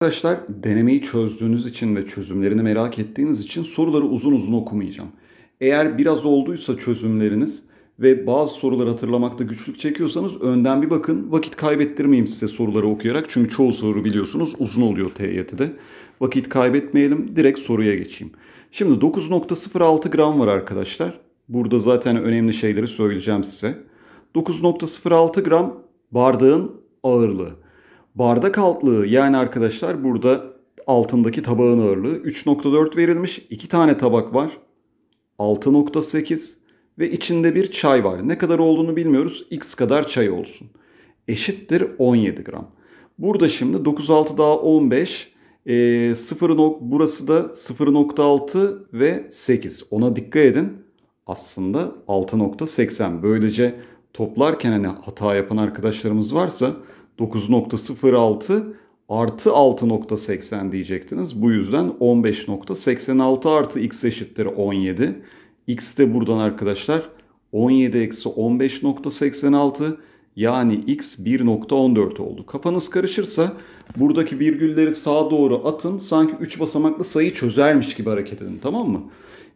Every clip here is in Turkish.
Arkadaşlar denemeyi çözdüğünüz için ve çözümlerini merak ettiğiniz için soruları uzun uzun okumayacağım. Eğer biraz olduysa çözümleriniz ve bazı soruları hatırlamakta güçlük çekiyorsanız önden bir bakın. Vakit kaybettirmeyeyim size soruları okuyarak çünkü çoğu soru biliyorsunuz uzun oluyor TYT'de. Vakit kaybetmeyelim direkt soruya geçeyim. Şimdi 9.06 gram var arkadaşlar. Burada zaten önemli şeyleri söyleyeceğim size. 9.06 gram bardağın ağırlığı. Bardak altlığı yani arkadaşlar burada altındaki tabağın ağırlığı 3.4 verilmiş. 2 tane tabak var. 6.8 ve içinde bir çay var. Ne kadar olduğunu bilmiyoruz. X kadar çay olsun. Eşittir 17 gram. Burada şimdi 9.6 daha 15. E, 0, burası da 0.6 ve 8. Ona dikkat edin. Aslında 6.80. Böylece toplarken hani hata yapan arkadaşlarımız varsa 9.06 artı 6.80 diyecektiniz. Bu yüzden 15.86 artı x eşittir 17. x de buradan arkadaşlar 17 eksi 15.86 yani x 1.14 oldu. Kafanız karışırsa buradaki virgülleri sağa doğru atın. Sanki 3 basamaklı sayı çözermiş gibi hareket edin tamam mı?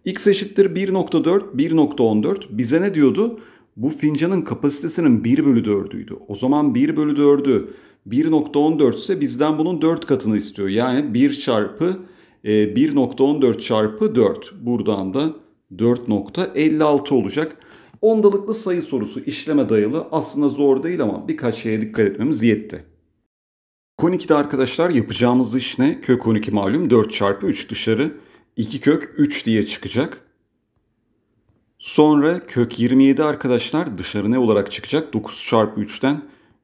x eşittir 1.4, 1.14 bize ne diyordu? bu fincanın kapasitesinin 1 bölü 4'üydü. O zaman 1 bölü 4'ü 1.14 ise bizden bunun 4 katını istiyor. Yani 1 çarpı 1.14 e, çarpı 4. Buradan da 4.56 olacak. Ondalıklı sayı sorusu işleme dayalı aslında zor değil ama birkaç şeye dikkat etmemiz yetti. 2'de arkadaşlar yapacağımız iş ne? Kök 12 malum 4 çarpı 3 dışarı 2 kök 3 diye çıkacak. Sonra kök 27 arkadaşlar dışarı ne olarak çıkacak? 9 çarpı 3'ten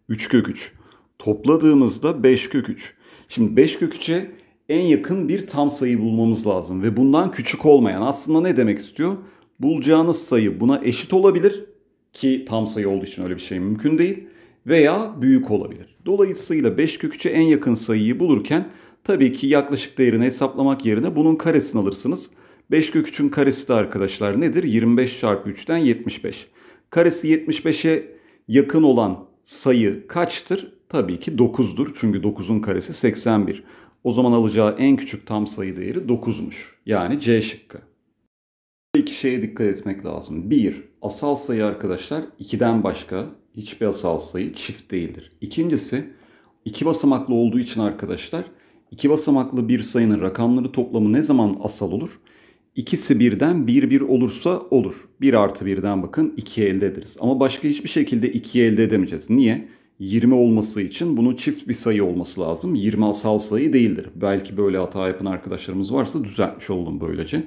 3 kök 3. Topladığımızda 5 kök 3. Şimdi 5 kök 3'e en yakın bir tam sayı bulmamız lazım. Ve bundan küçük olmayan aslında ne demek istiyor? Bulacağınız sayı buna eşit olabilir. Ki tam sayı olduğu için öyle bir şey mümkün değil. Veya büyük olabilir. Dolayısıyla 5 kök 3'e en yakın sayıyı bulurken tabii ki yaklaşık değerini hesaplamak yerine bunun karesini alırsınız. 5 kök 3'ün karesi de arkadaşlar nedir? 25 çarpı 3'ten 75. Karesi 75'e yakın olan sayı kaçtır? Tabii ki 9'dur. Çünkü 9'un karesi 81. O zaman alacağı en küçük tam sayı değeri 9'muş. Yani C şıkkı. İki şeye dikkat etmek lazım. 1. Asal sayı arkadaşlar 2'den başka hiçbir asal sayı çift değildir. İkincisi iki basamaklı olduğu için arkadaşlar iki basamaklı bir sayının rakamları toplamı ne zaman asal olur? İkisi birden bir bir olursa olur. Bir artı birden bakın ikiye elde ederiz. Ama başka hiçbir şekilde ikiye elde edemeyeceğiz. Niye? 20 olması için bunun çift bir sayı olması lazım. 20 asal sayı değildir. Belki böyle hata yapan arkadaşlarımız varsa düzeltmiş olalım böylece.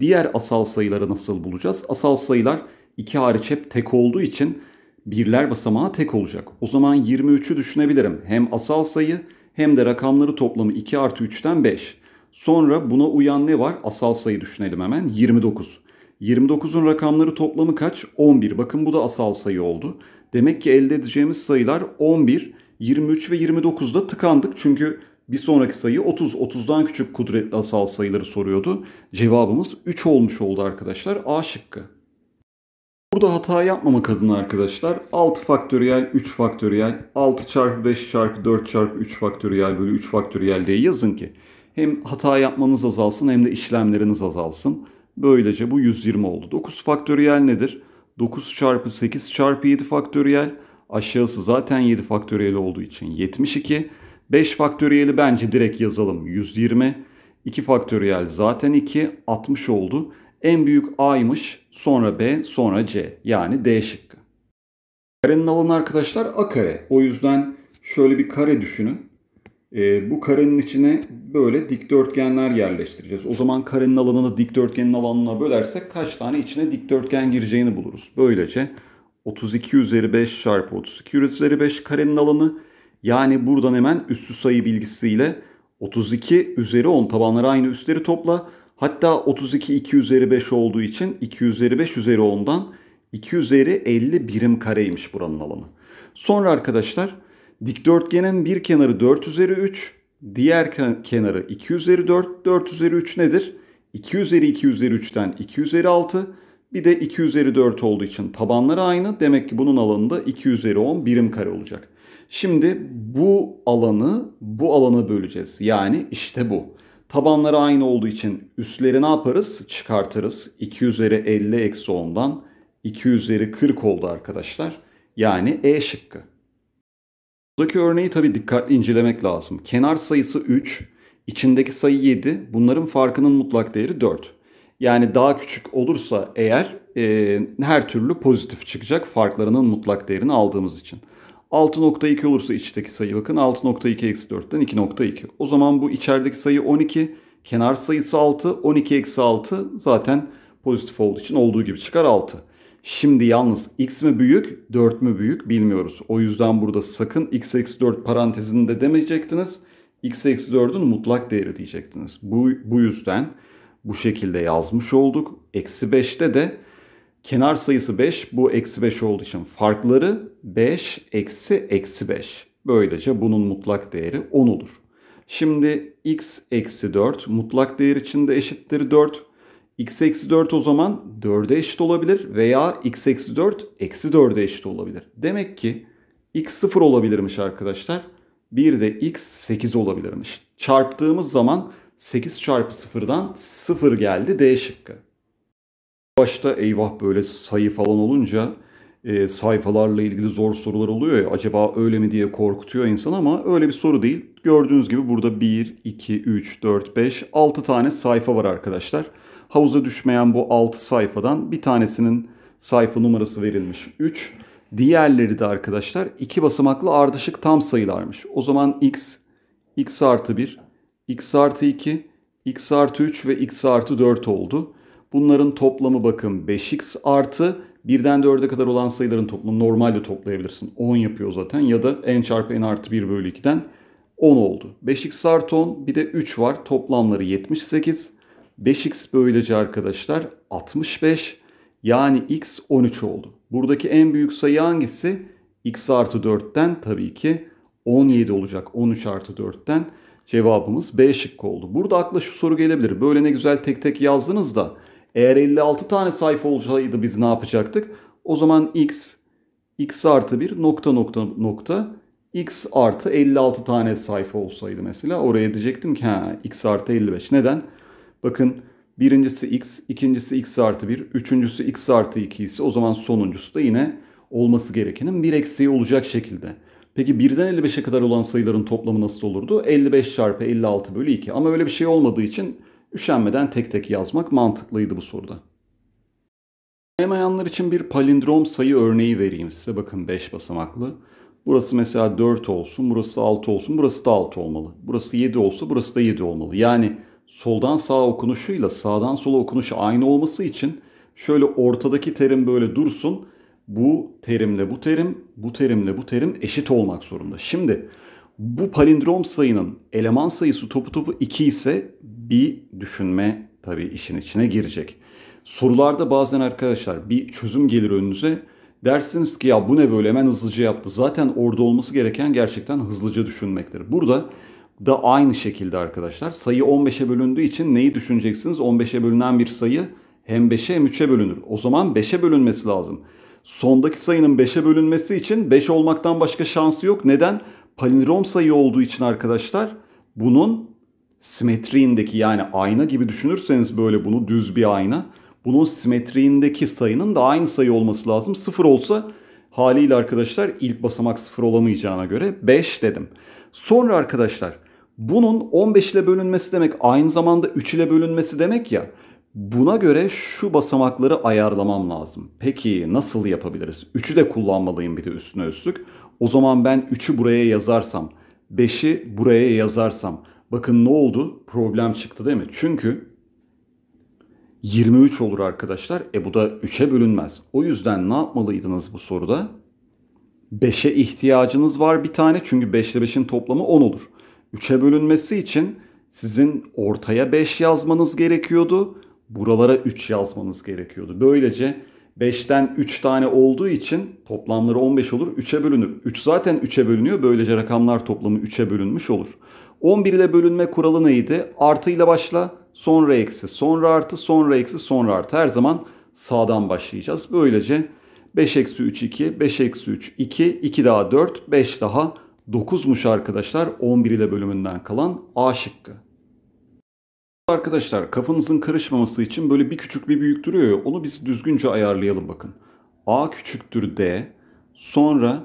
Diğer asal sayıları nasıl bulacağız? Asal sayılar 2 hariç hep tek olduğu için birler basamağı tek olacak. O zaman 23'ü düşünebilirim. Hem asal sayı hem de rakamları toplamı 2 artı 3'ten 5. Sonra buna uyan ne var? Asal sayı düşünelim hemen. 29. 29'un rakamları toplamı kaç? 11. Bakın bu da asal sayı oldu. Demek ki elde edeceğimiz sayılar 11, 23 ve 29'da tıkandık. Çünkü bir sonraki sayı 30. 30'dan küçük kudretli asal sayıları soruyordu. Cevabımız 3 olmuş oldu arkadaşlar. A şıkkı. Burada hata yapmamak adına arkadaşlar 6 faktöriyel 3 faktöriyel 6 çarpı 5 çarpı 4 çarpı 3 faktöriyel bölü 3 faktöriyel diye yazın ki hem hata yapmanız azalsın hem de işlemleriniz azalsın. Böylece bu 120 oldu. 9 faktöriyel nedir? 9 çarpı 8 çarpı 7 faktöriyel. Aşağısı zaten 7 faktöriyel olduğu için 72. 5 faktöriyeli bence direkt yazalım 120. 2 faktöriyel zaten 2 60 oldu. En büyük A'ymış sonra B sonra C yani D şıkkı. Karenin alanı arkadaşlar A kare. O yüzden şöyle bir kare düşünün. E, bu karenin içine böyle dikdörtgenler yerleştireceğiz. O zaman karenin alanını dikdörtgenin alanına bölersek kaç tane içine dikdörtgen gireceğini buluruz. Böylece 32 üzeri 5 çarpı 32 üzeri 5 karenin alanı yani buradan hemen üssü sayı bilgisiyle 32 üzeri 10 tabanları aynı üstleri topla. Hatta 32 2 üzeri 5 olduğu için 2 üzeri 5 üzeri 10'dan 2 üzeri 50 birim kareymiş buranın alanı. Sonra arkadaşlar Dikdörtgenin bir kenarı 4 üzeri 3, diğer kenarı 2 üzeri 4. 4 üzeri 3 nedir? 2 üzeri 2 üzeri 3'ten 2 üzeri 6. Bir de 2 üzeri 4 olduğu için tabanları aynı. Demek ki bunun alanı 2 üzeri 10 birim kare olacak. Şimdi bu alanı bu alana böleceğiz. Yani işte bu. Tabanları aynı olduğu için üstleri ne yaparız? Çıkartırız. 2 üzeri 50 eksi 10'dan 2 üzeri 40 oldu arkadaşlar. Yani E şıkkı. Buradaki örneği tabii dikkatli incelemek lazım. Kenar sayısı 3, içindeki sayı 7, bunların farkının mutlak değeri 4. Yani daha küçük olursa eğer e, her türlü pozitif çıkacak farklarının mutlak değerini aldığımız için. 6.2 olursa içteki sayı bakın 6.2 eksi 4'ten 2.2. O zaman bu içerideki sayı 12, kenar sayısı 6, 12 eksi 6 zaten pozitif olduğu için olduğu gibi çıkar 6. Şimdi yalnız x mi büyük 4 mü büyük bilmiyoruz. O yüzden burada sakın x eksi 4 parantezinde demeyecektiniz. x eksi 4'ün mutlak değeri diyecektiniz. Bu, bu yüzden bu şekilde yazmış olduk. Eksi 5'te de kenar sayısı 5 bu eksi 5 olduğu için farkları 5 eksi eksi 5. Böylece bunun mutlak değeri 10 olur. Şimdi x eksi 4 mutlak değer içinde eşittir 4 x eksi 4 o zaman 4'e eşit olabilir veya x eksi 4 eksi 4'e eşit olabilir. Demek ki x 0 olabilirmiş arkadaşlar. Bir de x 8 olabilirmiş. Çarptığımız zaman 8 çarpı 0'dan 0 geldi D şıkkı. Başta eyvah böyle sayı falan olunca e, sayfalarla ilgili zor sorular oluyor ya. Acaba öyle mi diye korkutuyor insan ama öyle bir soru değil. Gördüğünüz gibi burada 1, 2, 3, 4, 5, 6 tane sayfa var arkadaşlar. Havuza düşmeyen bu 6 sayfadan bir tanesinin sayfa numarası verilmiş 3. Diğerleri de arkadaşlar iki basamaklı ardışık tam sayılarmış. O zaman x, x artı 1, x artı 2, x artı 3 ve x artı 4 oldu. Bunların toplamı bakın 5x artı 1'den 4'e kadar olan sayıların toplamı normalde toplayabilirsin. 10 yapıyor zaten ya da n çarpı n artı 1 bölü 2'den 10 oldu. 5x artı 10 bir de 3 var toplamları 78. 5x böylece arkadaşlar 65 yani x 13 oldu. Buradaki en büyük sayı hangisi? x artı 4'ten tabii ki 17 olacak. 13 artı 4'ten cevabımız B şıkkı oldu. Burada akla şu soru gelebilir. Böyle ne güzel tek tek yazdınız da eğer 56 tane sayfa olsaydı biz ne yapacaktık? O zaman x, x artı 1 nokta nokta nokta x artı 56 tane sayfa olsaydı mesela oraya diyecektim ki ha x artı 55. Neden? Bakın birincisi x, ikincisi x artı 1, üçüncüsü x artı 2 ise o zaman sonuncusu da yine olması gerekenin bir eksiği olacak şekilde. Peki 1'den 55'e kadar olan sayıların toplamı nasıl olurdu? 55 çarpı 56 bölü 2 ama öyle bir şey olmadığı için üşenmeden tek tek yazmak mantıklıydı bu soruda. Anlamayanlar için bir palindrom sayı örneği vereyim size. Bakın 5 basamaklı. Burası mesela 4 olsun, burası 6 olsun, burası da 6 olmalı. Burası 7 olsa burası da 7 olmalı. Yani soldan sağa okunuşuyla sağdan sola okunuşu aynı olması için şöyle ortadaki terim böyle dursun. Bu terimle bu terim, bu terimle bu terim eşit olmak zorunda. Şimdi bu palindrom sayının eleman sayısı topu topu 2 ise bir düşünme tabii işin içine girecek. Sorularda bazen arkadaşlar bir çözüm gelir önünüze. Dersiniz ki ya bu ne böyle hemen hızlıca yaptı. Zaten orada olması gereken gerçekten hızlıca düşünmektir. Burada da aynı şekilde arkadaşlar. Sayı 15'e bölündüğü için neyi düşüneceksiniz? 15'e bölünen bir sayı hem 5'e hem 3'e bölünür. O zaman 5'e bölünmesi lazım. Sondaki sayının 5'e bölünmesi için 5 olmaktan başka şansı yok. Neden? Palindrom sayı olduğu için arkadaşlar bunun simetriğindeki yani ayna gibi düşünürseniz böyle bunu düz bir ayna. Bunun simetriğindeki sayının da aynı sayı olması lazım. 0 olsa haliyle arkadaşlar ilk basamak 0 olamayacağına göre 5 dedim. Sonra arkadaşlar bunun 15 ile bölünmesi demek aynı zamanda 3 ile bölünmesi demek ya. Buna göre şu basamakları ayarlamam lazım. Peki nasıl yapabiliriz? 3'ü de kullanmalıyım bir de üstüne üstlük. O zaman ben 3'ü buraya yazarsam, 5'i buraya yazarsam. Bakın ne oldu? Problem çıktı değil mi? Çünkü 23 olur arkadaşlar. E bu da 3'e bölünmez. O yüzden ne yapmalıydınız bu soruda? 5'e ihtiyacınız var bir tane çünkü 5 ile 5'in toplamı 10 olur. 3'e bölünmesi için sizin ortaya 5 yazmanız gerekiyordu. Buralara 3 yazmanız gerekiyordu. Böylece 5'ten 3 tane olduğu için toplamları 15 olur. 3'e bölünür. 3 zaten 3'e bölünüyor. Böylece rakamlar toplamı 3'e bölünmüş olur. 11 ile bölünme kuralı neydi? Artı ile başla, sonra eksi, sonra artı, sonra eksi, sonra artı. Her zaman sağdan başlayacağız. Böylece 5 eksi 3 2, 5 eksi 3 2, 2 daha 4, 5 daha 9'muş arkadaşlar 11 ile bölümünden kalan A şıkkı. Arkadaşlar kafanızın karışmaması için böyle bir küçük bir büyük duruyor ya onu biz düzgünce ayarlayalım bakın. A küçüktür D sonra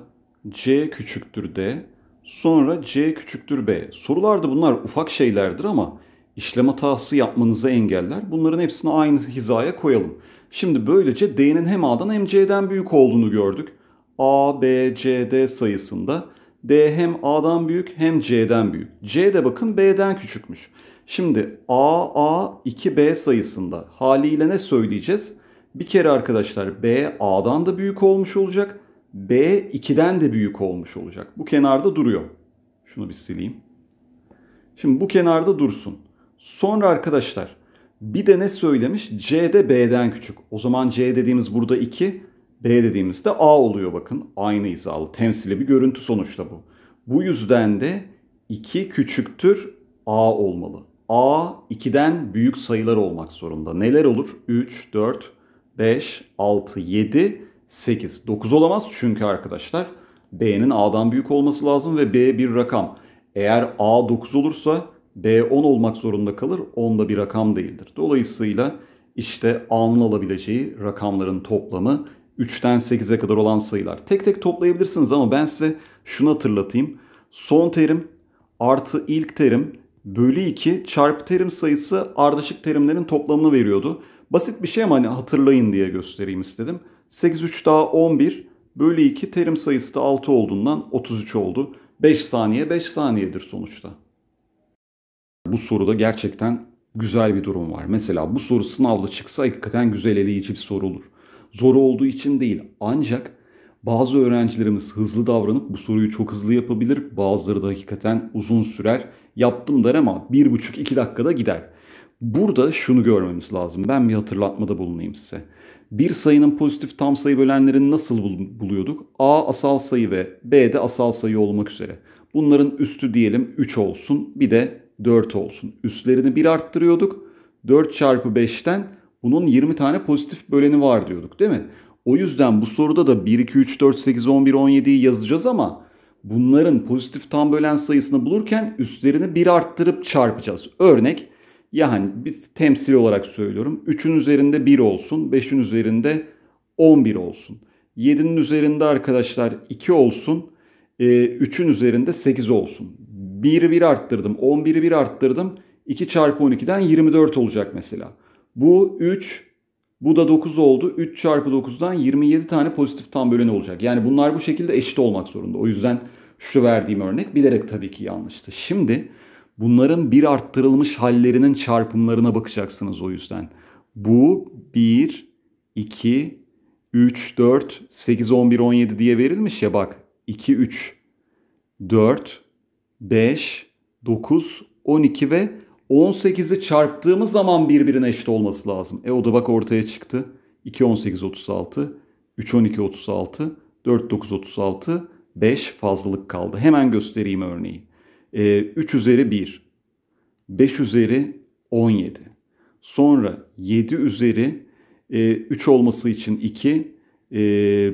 C küçüktür D sonra C küçüktür B. Sorularda bunlar ufak şeylerdir ama işlem hatası yapmanızı engeller. Bunların hepsini aynı hizaya koyalım. Şimdi böylece D'nin hem A'dan hem C'den büyük olduğunu gördük. A, B, C, D sayısında D hem A'dan büyük hem C'den büyük. C de bakın B'den küçükmüş. Şimdi A, A 2B sayısında haliyle ne söyleyeceğiz? Bir kere arkadaşlar B A'dan da büyük olmuş olacak. B 2'den de büyük olmuş olacak. Bu kenarda duruyor. Şunu bir sileyim. Şimdi bu kenarda dursun. Sonra arkadaşlar bir de ne söylemiş? C de B'den küçük. O zaman C dediğimiz burada 2, B dediğimizde A oluyor bakın. Aynı hizalı. Temsili bir görüntü sonuçta bu. Bu yüzden de 2 küçüktür A olmalı. A 2'den büyük sayılar olmak zorunda. Neler olur? 3, 4, 5, 6, 7, 8. 9 olamaz çünkü arkadaşlar B'nin A'dan büyük olması lazım ve B bir rakam. Eğer A 9 olursa B 10 olmak zorunda kalır. 10 da bir rakam değildir. Dolayısıyla işte A'nın alabileceği rakamların toplamı 3'ten 8'e kadar olan sayılar. Tek tek toplayabilirsiniz ama ben size şunu hatırlatayım. Son terim artı ilk terim bölü 2 çarpı terim sayısı ardışık terimlerin toplamını veriyordu. Basit bir şey ama hani hatırlayın diye göstereyim istedim. 8 3 daha 11 bölü 2 terim sayısı da 6 olduğundan 33 oldu. 5 saniye 5 saniyedir sonuçta. Bu soruda gerçekten güzel bir durum var. Mesela bu soru sınavda çıksa hakikaten güzel eleyici bir soru olur zor olduğu için değil. Ancak bazı öğrencilerimiz hızlı davranıp bu soruyu çok hızlı yapabilir. Bazıları da hakikaten uzun sürer. Yaptım der ama 1,5-2 dakikada gider. Burada şunu görmemiz lazım. Ben bir hatırlatmada bulunayım size. Bir sayının pozitif tam sayı bölenlerini nasıl buluyorduk? A asal sayı ve B de asal sayı olmak üzere. Bunların üstü diyelim 3 olsun bir de 4 olsun. Üstlerini 1 arttırıyorduk. 4 çarpı 5'ten bunun 20 tane pozitif böleni var diyorduk değil mi? O yüzden bu soruda da 1, 2, 3, 4, 8, 11, 17'yi yazacağız ama bunların pozitif tam bölen sayısını bulurken üstlerini 1 arttırıp çarpacağız. Örnek yani biz temsil olarak söylüyorum 3'ün üzerinde 1 olsun, 5'in üzerinde 11 olsun. 7'nin üzerinde arkadaşlar 2 olsun, 3'ün e, üzerinde 8 olsun. 1'i 1 arttırdım, 11'i 1 arttırdım. 2 çarpı 12'den 24 olacak mesela. Bu 3, bu da 9 oldu. 3 çarpı 9'dan 27 tane pozitif tam böleni olacak. Yani bunlar bu şekilde eşit olmak zorunda. O yüzden şu verdiğim örnek bilerek tabii ki yanlıştı. Şimdi bunların bir arttırılmış hallerinin çarpımlarına bakacaksınız o yüzden. Bu 1, 2, 3, 4, 8, 11, 17 diye verilmiş ya bak. 2, 3, 4, 5, 9, 12 ve 18'i çarptığımız zaman birbirine eşit olması lazım. E o da bak ortaya çıktı. 2 18 36, 3 12 36, 4 9 36, 5 fazlalık kaldı. Hemen göstereyim örneği. E, 3 üzeri 1, 5 üzeri 17. Sonra 7 üzeri e, 3 olması için 2, e,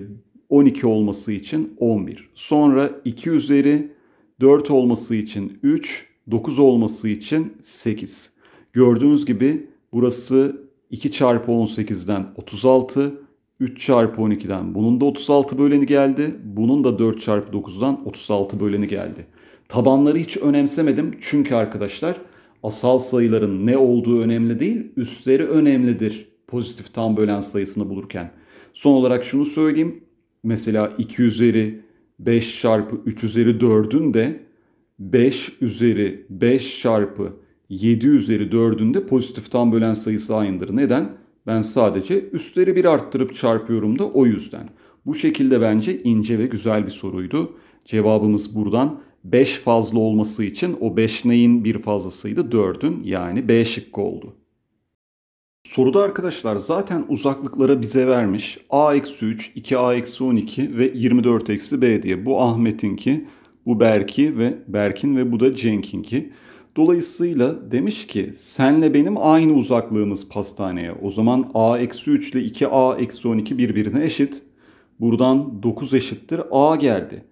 12 olması için 11. Sonra 2 üzeri 4 olması için 3, 9 olması için 8. Gördüğünüz gibi burası 2 çarpı 18'den 36, 3 çarpı 12'den bunun da 36 böleni geldi. Bunun da 4 çarpı 9'dan 36 böleni geldi. Tabanları hiç önemsemedim çünkü arkadaşlar asal sayıların ne olduğu önemli değil, üstleri önemlidir pozitif tam bölen sayısını bulurken. Son olarak şunu söyleyeyim. Mesela 2 üzeri 5 çarpı 3 üzeri 4'ün de 5 üzeri 5 çarpı 7 üzeri 4'ün de pozitiften bölen sayısı aynıdır. Neden? Ben sadece üstleri bir arttırıp çarpıyorum da o yüzden. Bu şekilde bence ince ve güzel bir soruydu. Cevabımız buradan 5 fazla olması için o 5 neyin bir fazlasıydı? 4'ün yani B şıkkı oldu. Soruda arkadaşlar zaten uzaklıklara bize vermiş a-3, 2a-12 ve 24-b diye. Bu Ahmet'inki. Bu Berk'i ve Berk'in ve bu da Jenkink'i. Dolayısıyla demiş ki senle benim aynı uzaklığımız pastaneye. O zaman a-3 ile 2a-12 birbirine eşit. Buradan 9 eşittir a geldi.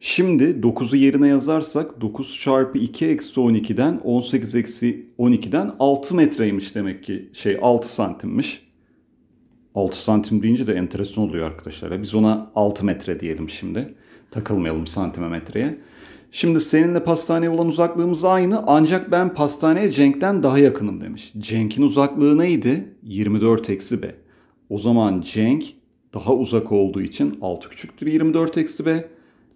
Şimdi 9'u yerine yazarsak 9 çarpı 2 eksi 12'den 18 eksi 12'den 6 metreymiş demek ki şey 6 santimmiş. 6 santim deyince de enteresan oluyor arkadaşlar. Biz ona 6 metre diyelim şimdi. Takılmayalım santime metreye. Şimdi seninle pastaneye olan uzaklığımız aynı ancak ben pastaneye Cenk'ten daha yakınım demiş. Cenk'in uzaklığı neydi? 24 eksi B. O zaman Cenk daha uzak olduğu için 6 küçüktür 24 eksi B.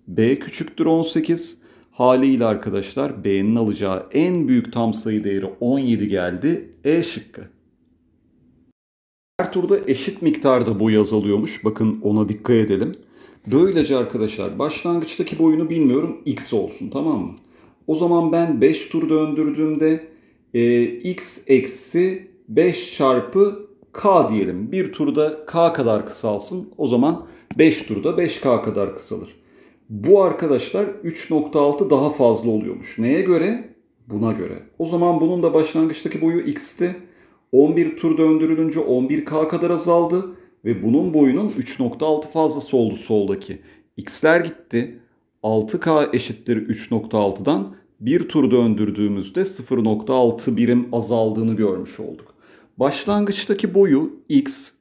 B küçüktür 18. Haliyle arkadaşlar B'nin alacağı en büyük tam sayı değeri 17 geldi. E şıkkı. Her turda eşit miktarda boyu azalıyormuş. Bakın ona dikkat edelim. Böylece arkadaşlar başlangıçtaki boyunu bilmiyorum x olsun tamam mı? O zaman ben 5 tur döndürdüğümde e, x eksi 5 çarpı k diyelim. Bir turda k kadar kısalsın. O zaman 5 turda 5k kadar kısalır. Bu arkadaşlar 3.6 daha fazla oluyormuş. Neye göre? Buna göre. O zaman bunun da başlangıçtaki boyu x'ti. 11 tur döndürülünce 11k kadar azaldı ve bunun boyunun 3.6 fazlası oldu soldaki. X'ler gitti. 6K eşittir 3.6'dan bir tur döndürdüğümüzde 0.6 birim azaldığını görmüş olduk. Başlangıçtaki boyu x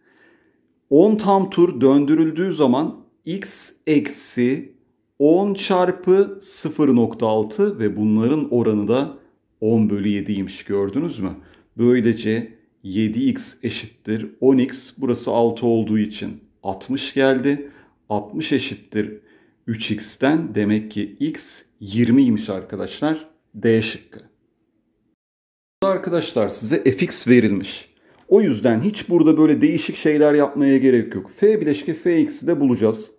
10 tam tur döndürüldüğü zaman x eksi 10 çarpı 0.6 ve bunların oranı da 10 bölü 7'ymiş gördünüz mü? Böylece 7x eşittir 10x burası 6 olduğu için 60 geldi. 60 eşittir 3x'ten demek ki x 20'ymiş arkadaşlar. D şıkkı. arkadaşlar size fx verilmiş. O yüzden hiç burada böyle değişik şeyler yapmaya gerek yok. f bileşke fx'i de bulacağız.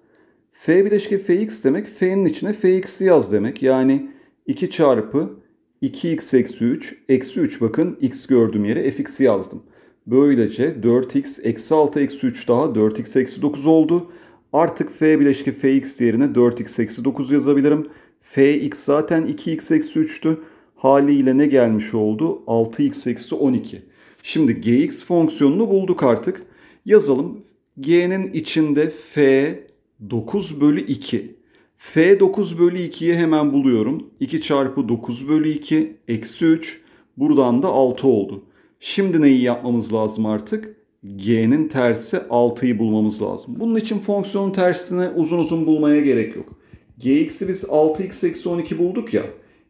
f bileşke fx demek f'nin içine fx'i yaz demek. Yani 2 çarpı 2x eksi 3, eksi 3 bakın x gördüğüm yere fx'i yazdım. Böylece 4x eksi 6 eksi 3 daha 4x eksi 9 oldu. Artık f bileşki fx yerine 4x eksi 9 yazabilirim. fx zaten 2x eksi 3'tü. Haliyle ne gelmiş oldu? 6x eksi 12. Şimdi gx fonksiyonunu bulduk artık. Yazalım. g'nin içinde f 9 bölü 2 F 9 bölü 2'yi hemen buluyorum. 2 çarpı 9 bölü 2 eksi 3. Buradan da 6 oldu. Şimdi neyi yapmamız lazım artık? G'nin tersi 6'yı bulmamız lazım. Bunun için fonksiyonun tersini uzun uzun bulmaya gerek yok. Gx'i biz 6x eksi 12 bulduk ya.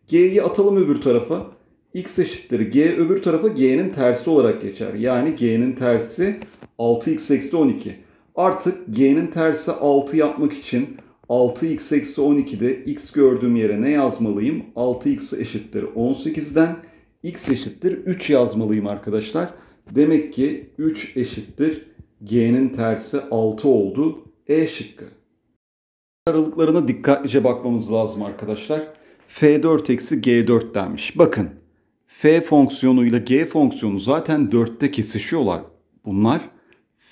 G'yi atalım öbür tarafa. X eşittir G öbür tarafa G'nin tersi olarak geçer. Yani G'nin tersi 6x eksi 12. Artık G'nin tersi 6 yapmak için 6x eksi 12'de x gördüğüm yere ne yazmalıyım? 6x eşittir 18'den x eşittir 3 yazmalıyım arkadaşlar. Demek ki 3 eşittir g'nin tersi 6 oldu. E şıkkı. Aralıklarına dikkatlice bakmamız lazım arkadaşlar. f4 eksi g4 denmiş. Bakın f fonksiyonuyla g fonksiyonu zaten 4'te kesişiyorlar. Bunlar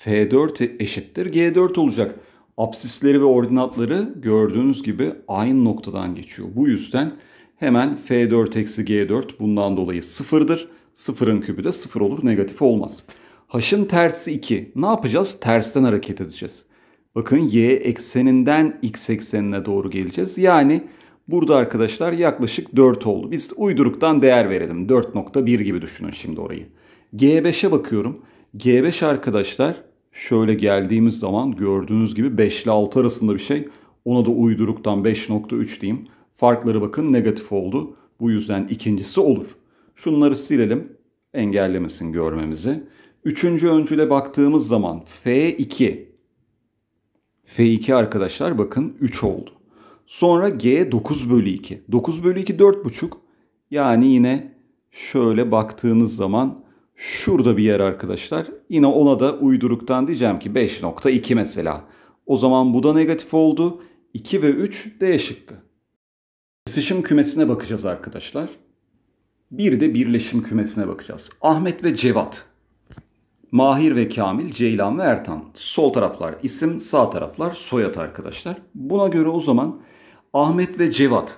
f4 eşittir g4 olacak. Apsisleri ve ordinatları gördüğünüz gibi aynı noktadan geçiyor. Bu yüzden hemen F4 eksi G4 bundan dolayı sıfırdır. Sıfırın kübü de sıfır olur negatif olmaz. H'ın tersi 2. Ne yapacağız? Tersten hareket edeceğiz. Bakın y ekseninden x eksenine doğru geleceğiz. Yani burada arkadaşlar yaklaşık 4 oldu. Biz uyduruktan değer verelim. 4.1 gibi düşünün şimdi orayı. G5'e bakıyorum. G5 arkadaşlar Şöyle geldiğimiz zaman gördüğünüz gibi 5 ile 6 arasında bir şey. Ona da uyduruktan 5.3 diyeyim. Farkları bakın negatif oldu. Bu yüzden ikincisi olur. Şunları silelim. Engellemesin görmemizi. Üçüncü öncüle baktığımız zaman F2. F2 arkadaşlar bakın 3 oldu. Sonra G 9 bölü 2. 9 bölü 2 4,5. Yani yine şöyle baktığınız zaman Şurada bir yer arkadaşlar. Yine ona da uyduruktan diyeceğim ki 5.2 mesela. O zaman bu da negatif oldu. 2 ve 3 D şıkkı. Kesişim kümesine bakacağız arkadaşlar. Bir de birleşim kümesine bakacağız. Ahmet ve Cevat. Mahir ve Kamil, Ceylan ve Ertan. Sol taraflar isim, sağ taraflar soyad arkadaşlar. Buna göre o zaman Ahmet ve Cevat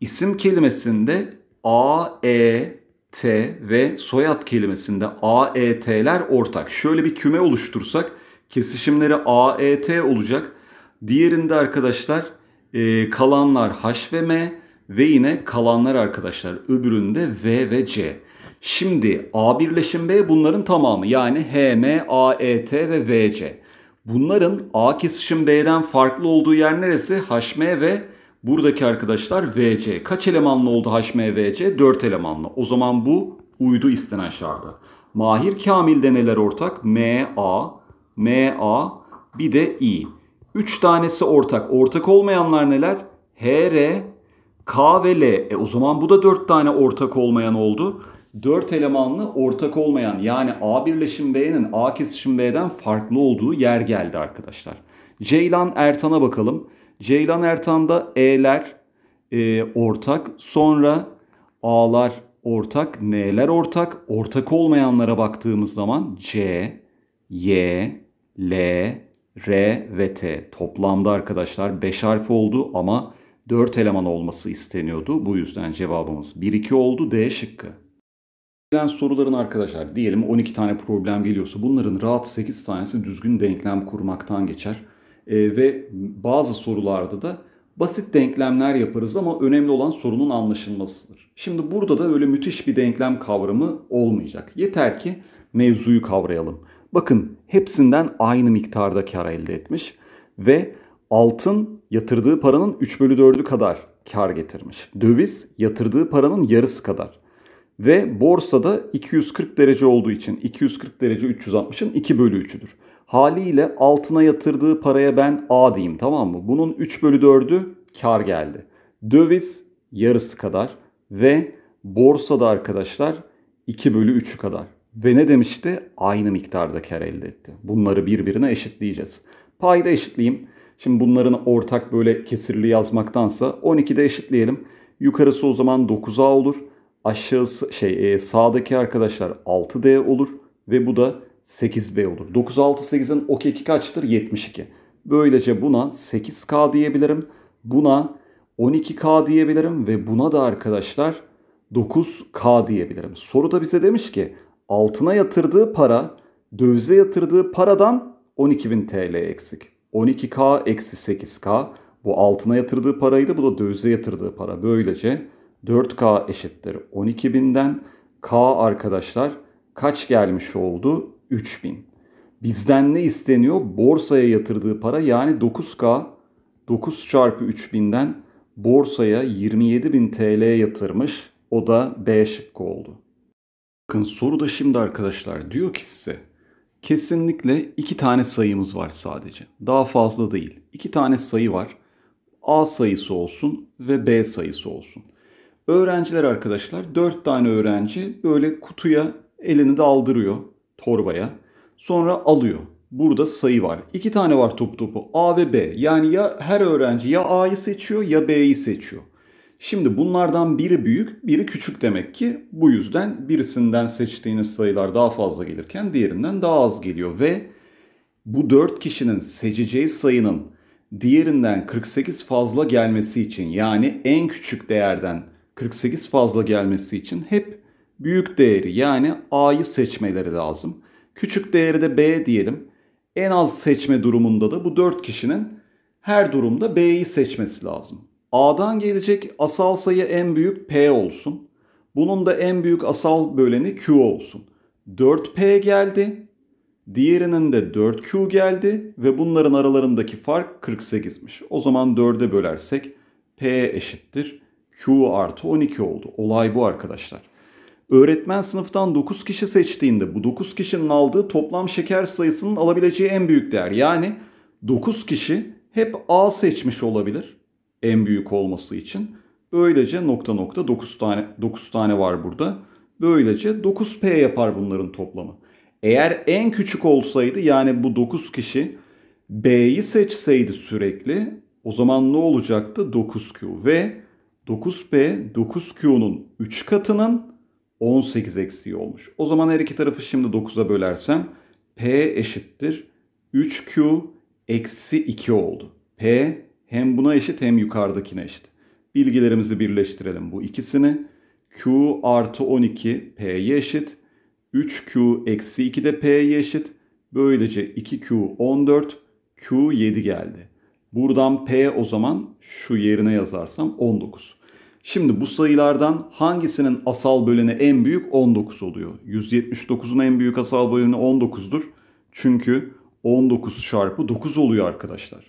isim kelimesinde A, E, T ve soyad kelimesinde A E AET'ler ortak. Şöyle bir küme oluştursak kesişimleri A E T olacak. Diğerinde arkadaşlar e, kalanlar H ve M ve yine kalanlar arkadaşlar öbüründe V ve C. Şimdi A birleşim B bunların tamamı yani H, M, A, E, T ve V, C. Bunların A kesişim B'den farklı olduğu yer neresi? H, M ve Buradaki arkadaşlar VC. Kaç elemanlı oldu HMVC? 4 elemanlı. O zaman bu uydu istenen şarda. Mahir Kamil'de neler ortak? MA, MA bir de I. 3 tanesi ortak. Ortak olmayanlar neler? HR, K ve L. E o zaman bu da 4 tane ortak olmayan oldu. 4 elemanlı ortak olmayan yani A birleşim B'nin A kesişim B'den farklı olduğu yer geldi arkadaşlar. Ceylan Ertan'a bakalım. Ceylan Ertan'da E'ler e, ortak. Sonra A'lar ortak, N'ler ortak. Ortak olmayanlara baktığımız zaman C, Y, L, R ve T. Toplamda arkadaşlar 5 harf oldu ama 4 eleman olması isteniyordu. Bu yüzden cevabımız 1-2 oldu D şıkkı. Gelen soruların arkadaşlar diyelim 12 tane problem geliyorsa bunların rahat 8 tanesi düzgün denklem kurmaktan geçer e, ve bazı sorularda da basit denklemler yaparız ama önemli olan sorunun anlaşılmasıdır. Şimdi burada da öyle müthiş bir denklem kavramı olmayacak. Yeter ki mevzuyu kavrayalım. Bakın hepsinden aynı miktarda kar elde etmiş ve altın yatırdığı paranın 3 bölü 4'ü kadar kar getirmiş. Döviz yatırdığı paranın yarısı kadar. Ve borsada 240 derece olduğu için 240 derece 360'ın 2 bölü 3'üdür. Haliyle altına yatırdığı paraya ben A diyeyim tamam mı? Bunun 3 bölü 4'ü kar geldi. Döviz yarısı kadar ve borsada arkadaşlar 2 bölü 3'ü kadar. Ve ne demişti? Aynı miktarda kar elde etti. Bunları birbirine eşitleyeceğiz. Payda eşitleyeyim. Şimdi bunların ortak böyle kesirli yazmaktansa 12'de eşitleyelim. Yukarısı o zaman 9A olur. Aşağısı şey e, sağdaki arkadaşlar 6D olur ve bu da 8B olur. 9 6 8'in ok 2 kaçtır? 72. Böylece buna 8K diyebilirim. Buna 12K diyebilirim ve buna da arkadaşlar 9K diyebilirim. Soru da bize demiş ki altına yatırdığı para dövize yatırdığı paradan 12.000 TL eksik. 12K eksi 8K bu altına yatırdığı paraydı bu da dövize yatırdığı para. Böylece 4K eşittir 12.000'den K arkadaşlar kaç gelmiş oldu? 3000. Bizden ne isteniyor? Borsaya yatırdığı para yani 9K 9 çarpı 3000'den borsaya 27.000 TL yatırmış. O da B şıkkı oldu. Bakın soru da şimdi arkadaşlar diyor ki size kesinlikle iki tane sayımız var sadece. Daha fazla değil. İki tane sayı var. A sayısı olsun ve B sayısı olsun. Öğrenciler arkadaşlar dört tane öğrenci böyle kutuya elini daldırıyor torbaya. Sonra alıyor. Burada sayı var. İki tane var top topu. A ve B. Yani ya her öğrenci ya A'yı seçiyor ya B'yi seçiyor. Şimdi bunlardan biri büyük, biri küçük demek ki bu yüzden birisinden seçtiğiniz sayılar daha fazla gelirken diğerinden daha az geliyor ve bu 4 kişinin seçeceği sayının diğerinden 48 fazla gelmesi için yani en küçük değerden 48 fazla gelmesi için hep büyük değeri yani A'yı seçmeleri lazım. Küçük değeri de B diyelim. En az seçme durumunda da bu 4 kişinin her durumda B'yi seçmesi lazım. A'dan gelecek asal sayı en büyük P olsun. Bunun da en büyük asal böleni Q olsun. 4P geldi. Diğerinin de 4Q geldi ve bunların aralarındaki fark 48'miş. O zaman 4'e bölersek P eşittir Q artı 12 oldu. Olay bu arkadaşlar. Öğretmen sınıftan 9 kişi seçtiğinde bu 9 kişinin aldığı toplam şeker sayısının alabileceği en büyük değer. Yani 9 kişi hep A seçmiş olabilir en büyük olması için. Böylece nokta nokta 9 tane 9 tane var burada. Böylece 9P yapar bunların toplamı. Eğer en küçük olsaydı yani bu 9 kişi B'yi seçseydi sürekli o zaman ne olacaktı? 9Q ve 9P 9Q'nun 3 katının 18 eksiği olmuş. O zaman her iki tarafı şimdi 9'a bölersem P eşittir 3Q eksi 2 oldu. P hem buna eşit hem yukarıdakine eşit. Bilgilerimizi birleştirelim bu ikisini. Q artı 12 P'ye eşit. 3Q eksi 2 de P'ye eşit. Böylece 2Q 14, Q 7 geldi. Buradan P o zaman şu yerine yazarsam 19. Şimdi bu sayılardan hangisinin asal böleni en büyük 19 oluyor? 179'un en büyük asal böleni 19'dur. Çünkü 19 çarpı 9 oluyor arkadaşlar.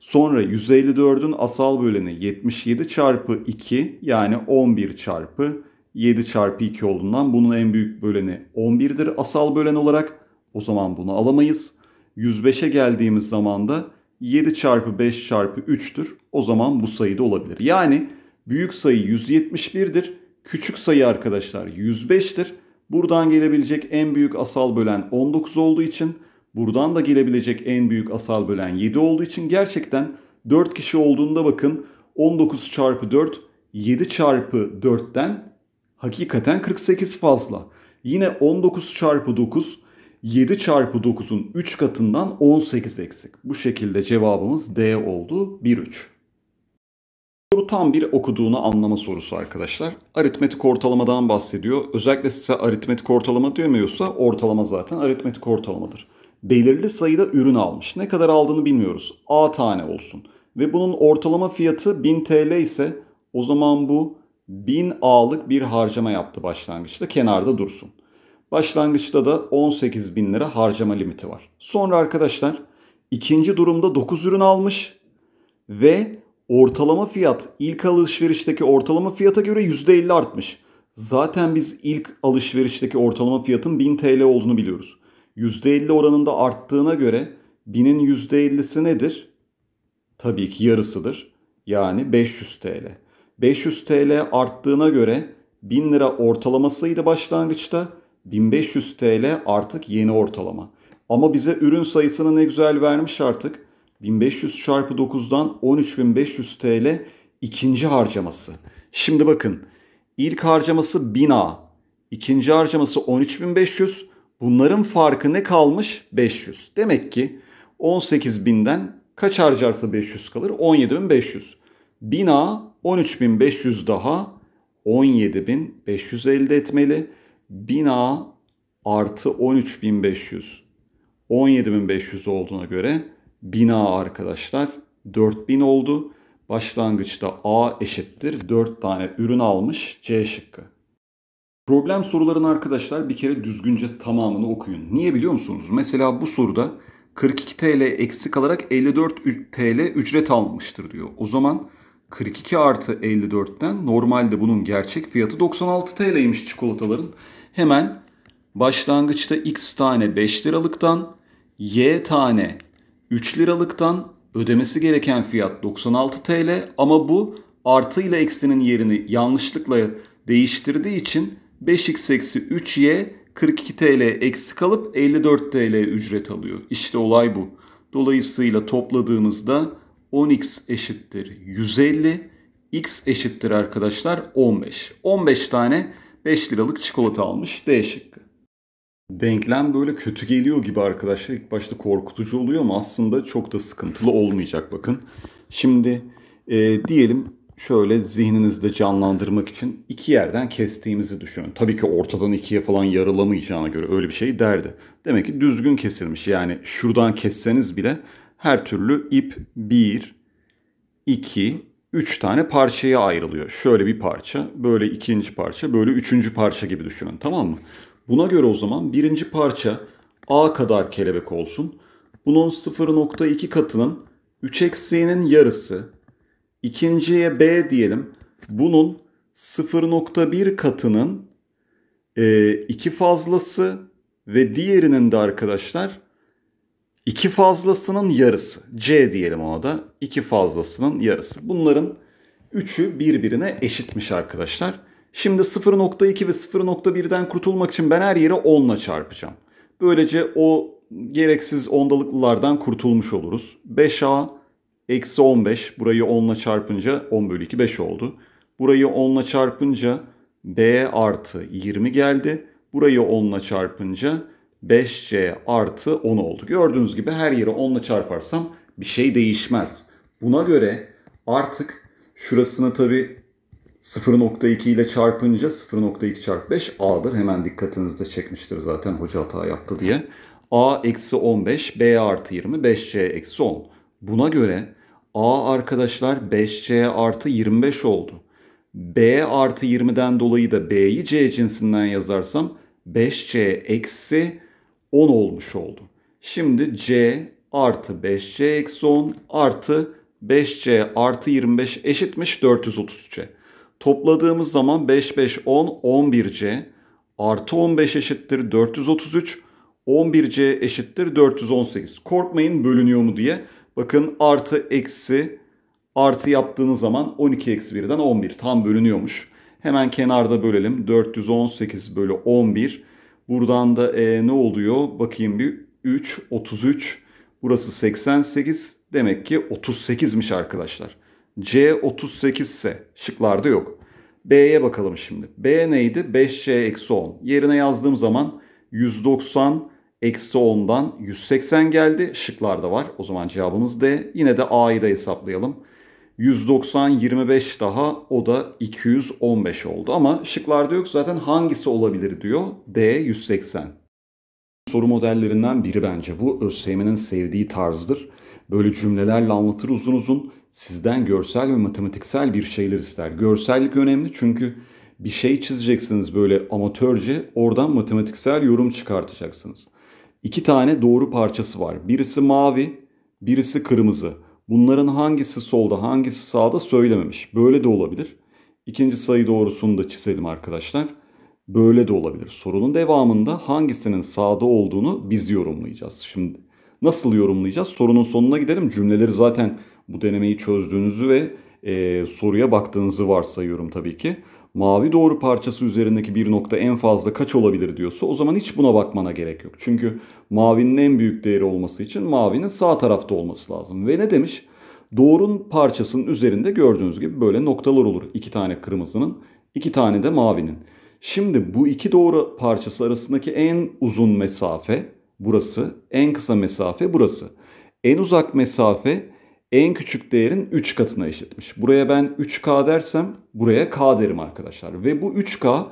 Sonra 154'ün asal böleni 77 çarpı 2 yani 11 çarpı 7 çarpı 2 olduğundan bunun en büyük böleni 11'dir asal bölen olarak. O zaman bunu alamayız. 105'e geldiğimiz zaman da 7 çarpı 5 çarpı 3'tür. O zaman bu sayıda olabilir. Yani Büyük sayı 171'dir. Küçük sayı arkadaşlar 105'tir. Buradan gelebilecek en büyük asal bölen 19 olduğu için buradan da gelebilecek en büyük asal bölen 7 olduğu için gerçekten 4 kişi olduğunda bakın 19 çarpı 4 7 çarpı 4'ten hakikaten 48 fazla. Yine 19 çarpı 9 7 çarpı 9'un 3 katından 18 eksik. Bu şekilde cevabımız D oldu 1-3. Soru tam bir okuduğunu anlama sorusu arkadaşlar. Aritmetik ortalamadan bahsediyor. Özellikle size aritmetik ortalama diyemiyorsa ortalama zaten aritmetik ortalamadır. Belirli sayıda ürün almış. Ne kadar aldığını bilmiyoruz. A tane olsun. Ve bunun ortalama fiyatı 1000 TL ise o zaman bu 1000 A'lık bir harcama yaptı başlangıçta. Kenarda dursun. Başlangıçta da 18 bin lira harcama limiti var. Sonra arkadaşlar ikinci durumda 9 ürün almış ve ortalama fiyat ilk alışverişteki ortalama fiyata göre %50 artmış. Zaten biz ilk alışverişteki ortalama fiyatın 1000 TL olduğunu biliyoruz. %50 oranında arttığına göre 1000'in %50'si nedir? Tabii ki yarısıdır. Yani 500 TL. 500 TL arttığına göre 1000 lira ortalamasıydı başlangıçta. 1500 TL artık yeni ortalama. Ama bize ürün sayısını ne güzel vermiş artık. 1500 çarpı 9'dan 13500 TL ikinci harcaması. Şimdi bakın ilk harcaması 1000 A, ikinci harcaması 13500. Bunların farkı ne kalmış? 500. Demek ki 18.000'den kaç harcarsa 500 kalır? 17.500. Bina 13.500 daha 17.500 elde etmeli. Bina artı 13.500 17.500 olduğuna göre bina arkadaşlar 4000 oldu. Başlangıçta A eşittir 4 tane ürün almış C şıkkı. Problem sorularını arkadaşlar bir kere düzgünce tamamını okuyun. Niye biliyor musunuz? Mesela bu soruda 42 TL eksik alarak 54 TL ücret almıştır diyor. O zaman 42 artı 54'ten normalde bunun gerçek fiyatı 96 TL'ymiş çikolataların. Hemen başlangıçta X tane 5 liralıktan Y tane 3 liralıktan ödemesi gereken fiyat 96 TL ama bu artı ile eksinin yerini yanlışlıkla değiştirdiği için 5x eksi 3y 42 TL eksi kalıp 54 TL ücret alıyor. İşte olay bu. Dolayısıyla topladığımızda 10x eşittir 150, x eşittir arkadaşlar 15. 15 tane 5 liralık çikolata almış D şıkkı denklem böyle kötü geliyor gibi arkadaşlar. İlk başta korkutucu oluyor ama aslında çok da sıkıntılı olmayacak bakın. Şimdi e, diyelim şöyle zihninizde canlandırmak için iki yerden kestiğimizi düşünün. Tabii ki ortadan ikiye falan yarılamayacağına göre öyle bir şey derdi. Demek ki düzgün kesilmiş. Yani şuradan kesseniz bile her türlü ip bir, iki, üç tane parçaya ayrılıyor. Şöyle bir parça, böyle ikinci parça, böyle üçüncü parça gibi düşünün tamam mı? Buna göre o zaman birinci parça a kadar kelebek olsun. Bunun 0.2 katının 3 eksiğinin yarısı. İkinciye b diyelim. Bunun 0.1 katının 2 e, fazlası ve diğerinin de arkadaşlar 2 fazlasının yarısı. C diyelim ona da 2 fazlasının yarısı. Bunların üçü birbirine eşitmiş arkadaşlar. Şimdi 0.2 ve 0.1'den kurtulmak için ben her yere 10 çarpacağım. Böylece o gereksiz ondalıklılardan kurtulmuş oluruz. 5a eksi 15 burayı 10 çarpınca 10 bölü 2 5 oldu. Burayı 10 çarpınca b artı 20 geldi. Burayı 10 çarpınca 5c artı 10 oldu. Gördüğünüz gibi her yere 10 çarparsam bir şey değişmez. Buna göre artık şurasını tabi 0.2 ile çarpınca 0.2 çarpı 5 A'dır. Hemen dikkatinizde çekmiştir zaten hoca hata yaptı diye. A eksi 15, B artı 20, 5C eksi 10. Buna göre A arkadaşlar 5C artı 25 oldu. B artı 20'den dolayı da B'yi C cinsinden yazarsam 5C eksi 10 olmuş oldu. Şimdi C artı 5C eksi 10 artı 5C artı 25 eşitmiş 433'e. Topladığımız zaman 5, 5, 10, 11C artı 15 eşittir 433, 11C eşittir 418. Korkmayın bölünüyor mu diye. Bakın artı, eksi, artı yaptığınız zaman 12 eksi 1'den 11 tam bölünüyormuş. Hemen kenarda bölelim. 418 bölü 11. Buradan da e, ne oluyor? Bakayım bir 3, 33. Burası 88. Demek ki 38'miş arkadaşlar. C 38 ise şıklarda yok. B'ye bakalım şimdi. B neydi? 5C eksi 10. Yerine yazdığım zaman 190 eksi 10'dan 180 geldi. Şıklarda var. O zaman cevabımız D. Yine de A'yı da hesaplayalım. 190 25 daha o da 215 oldu. Ama şıklarda yok zaten hangisi olabilir diyor. D 180. Soru modellerinden biri bence bu. ÖSYM'nin sevdiği tarzdır. Böyle cümlelerle anlatır uzun uzun sizden görsel ve matematiksel bir şeyler ister. Görsellik önemli çünkü bir şey çizeceksiniz böyle amatörce oradan matematiksel yorum çıkartacaksınız. İki tane doğru parçası var. Birisi mavi, birisi kırmızı. Bunların hangisi solda, hangisi sağda söylememiş. Böyle de olabilir. İkinci sayı doğrusunu da çizelim arkadaşlar. Böyle de olabilir. Sorunun devamında hangisinin sağda olduğunu biz yorumlayacağız. Şimdi nasıl yorumlayacağız? Sorunun sonuna gidelim. Cümleleri zaten bu denemeyi çözdüğünüzü ve e, soruya baktığınızı varsayıyorum tabii ki. Mavi doğru parçası üzerindeki bir nokta en fazla kaç olabilir diyorsa o zaman hiç buna bakmana gerek yok. Çünkü mavinin en büyük değeri olması için mavinin sağ tarafta olması lazım. Ve ne demiş? Doğrun parçasının üzerinde gördüğünüz gibi böyle noktalar olur. İki tane kırmızının, iki tane de mavinin. Şimdi bu iki doğru parçası arasındaki en uzun mesafe burası, en kısa mesafe burası. En uzak mesafe en küçük değerin 3 katına eşitmiş. Buraya ben 3K dersem buraya K derim arkadaşlar. Ve bu 3K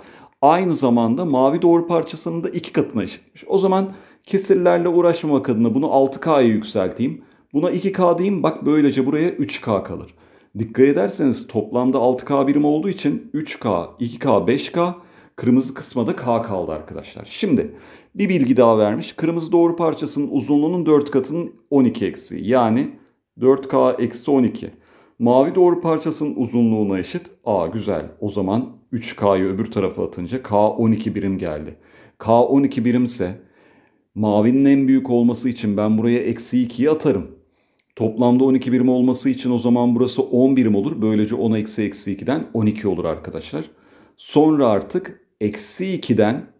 aynı zamanda mavi doğru parçasının da 2 katına eşitmiş. O zaman kesirlerle uğraşmamak adına bunu 6K'ya yükselteyim. Buna 2K diyeyim bak böylece buraya 3K kalır. Dikkat ederseniz toplamda 6K birim olduğu için 3K, 2K, 5K kırmızı kısma da K kaldı arkadaşlar. Şimdi bir bilgi daha vermiş. Kırmızı doğru parçasının uzunluğunun 4 katının 12 eksi yani 4K eksi 12. Mavi doğru parçasının uzunluğuna eşit. A güzel. O zaman 3K'yı öbür tarafa atınca K 12 birim geldi. K 12 birimse mavinin en büyük olması için ben buraya eksi 2'yi atarım. Toplamda 12 birim olması için o zaman burası 10 birim olur. Böylece 10 eksi eksi 2'den 12 olur arkadaşlar. Sonra artık eksi 2'den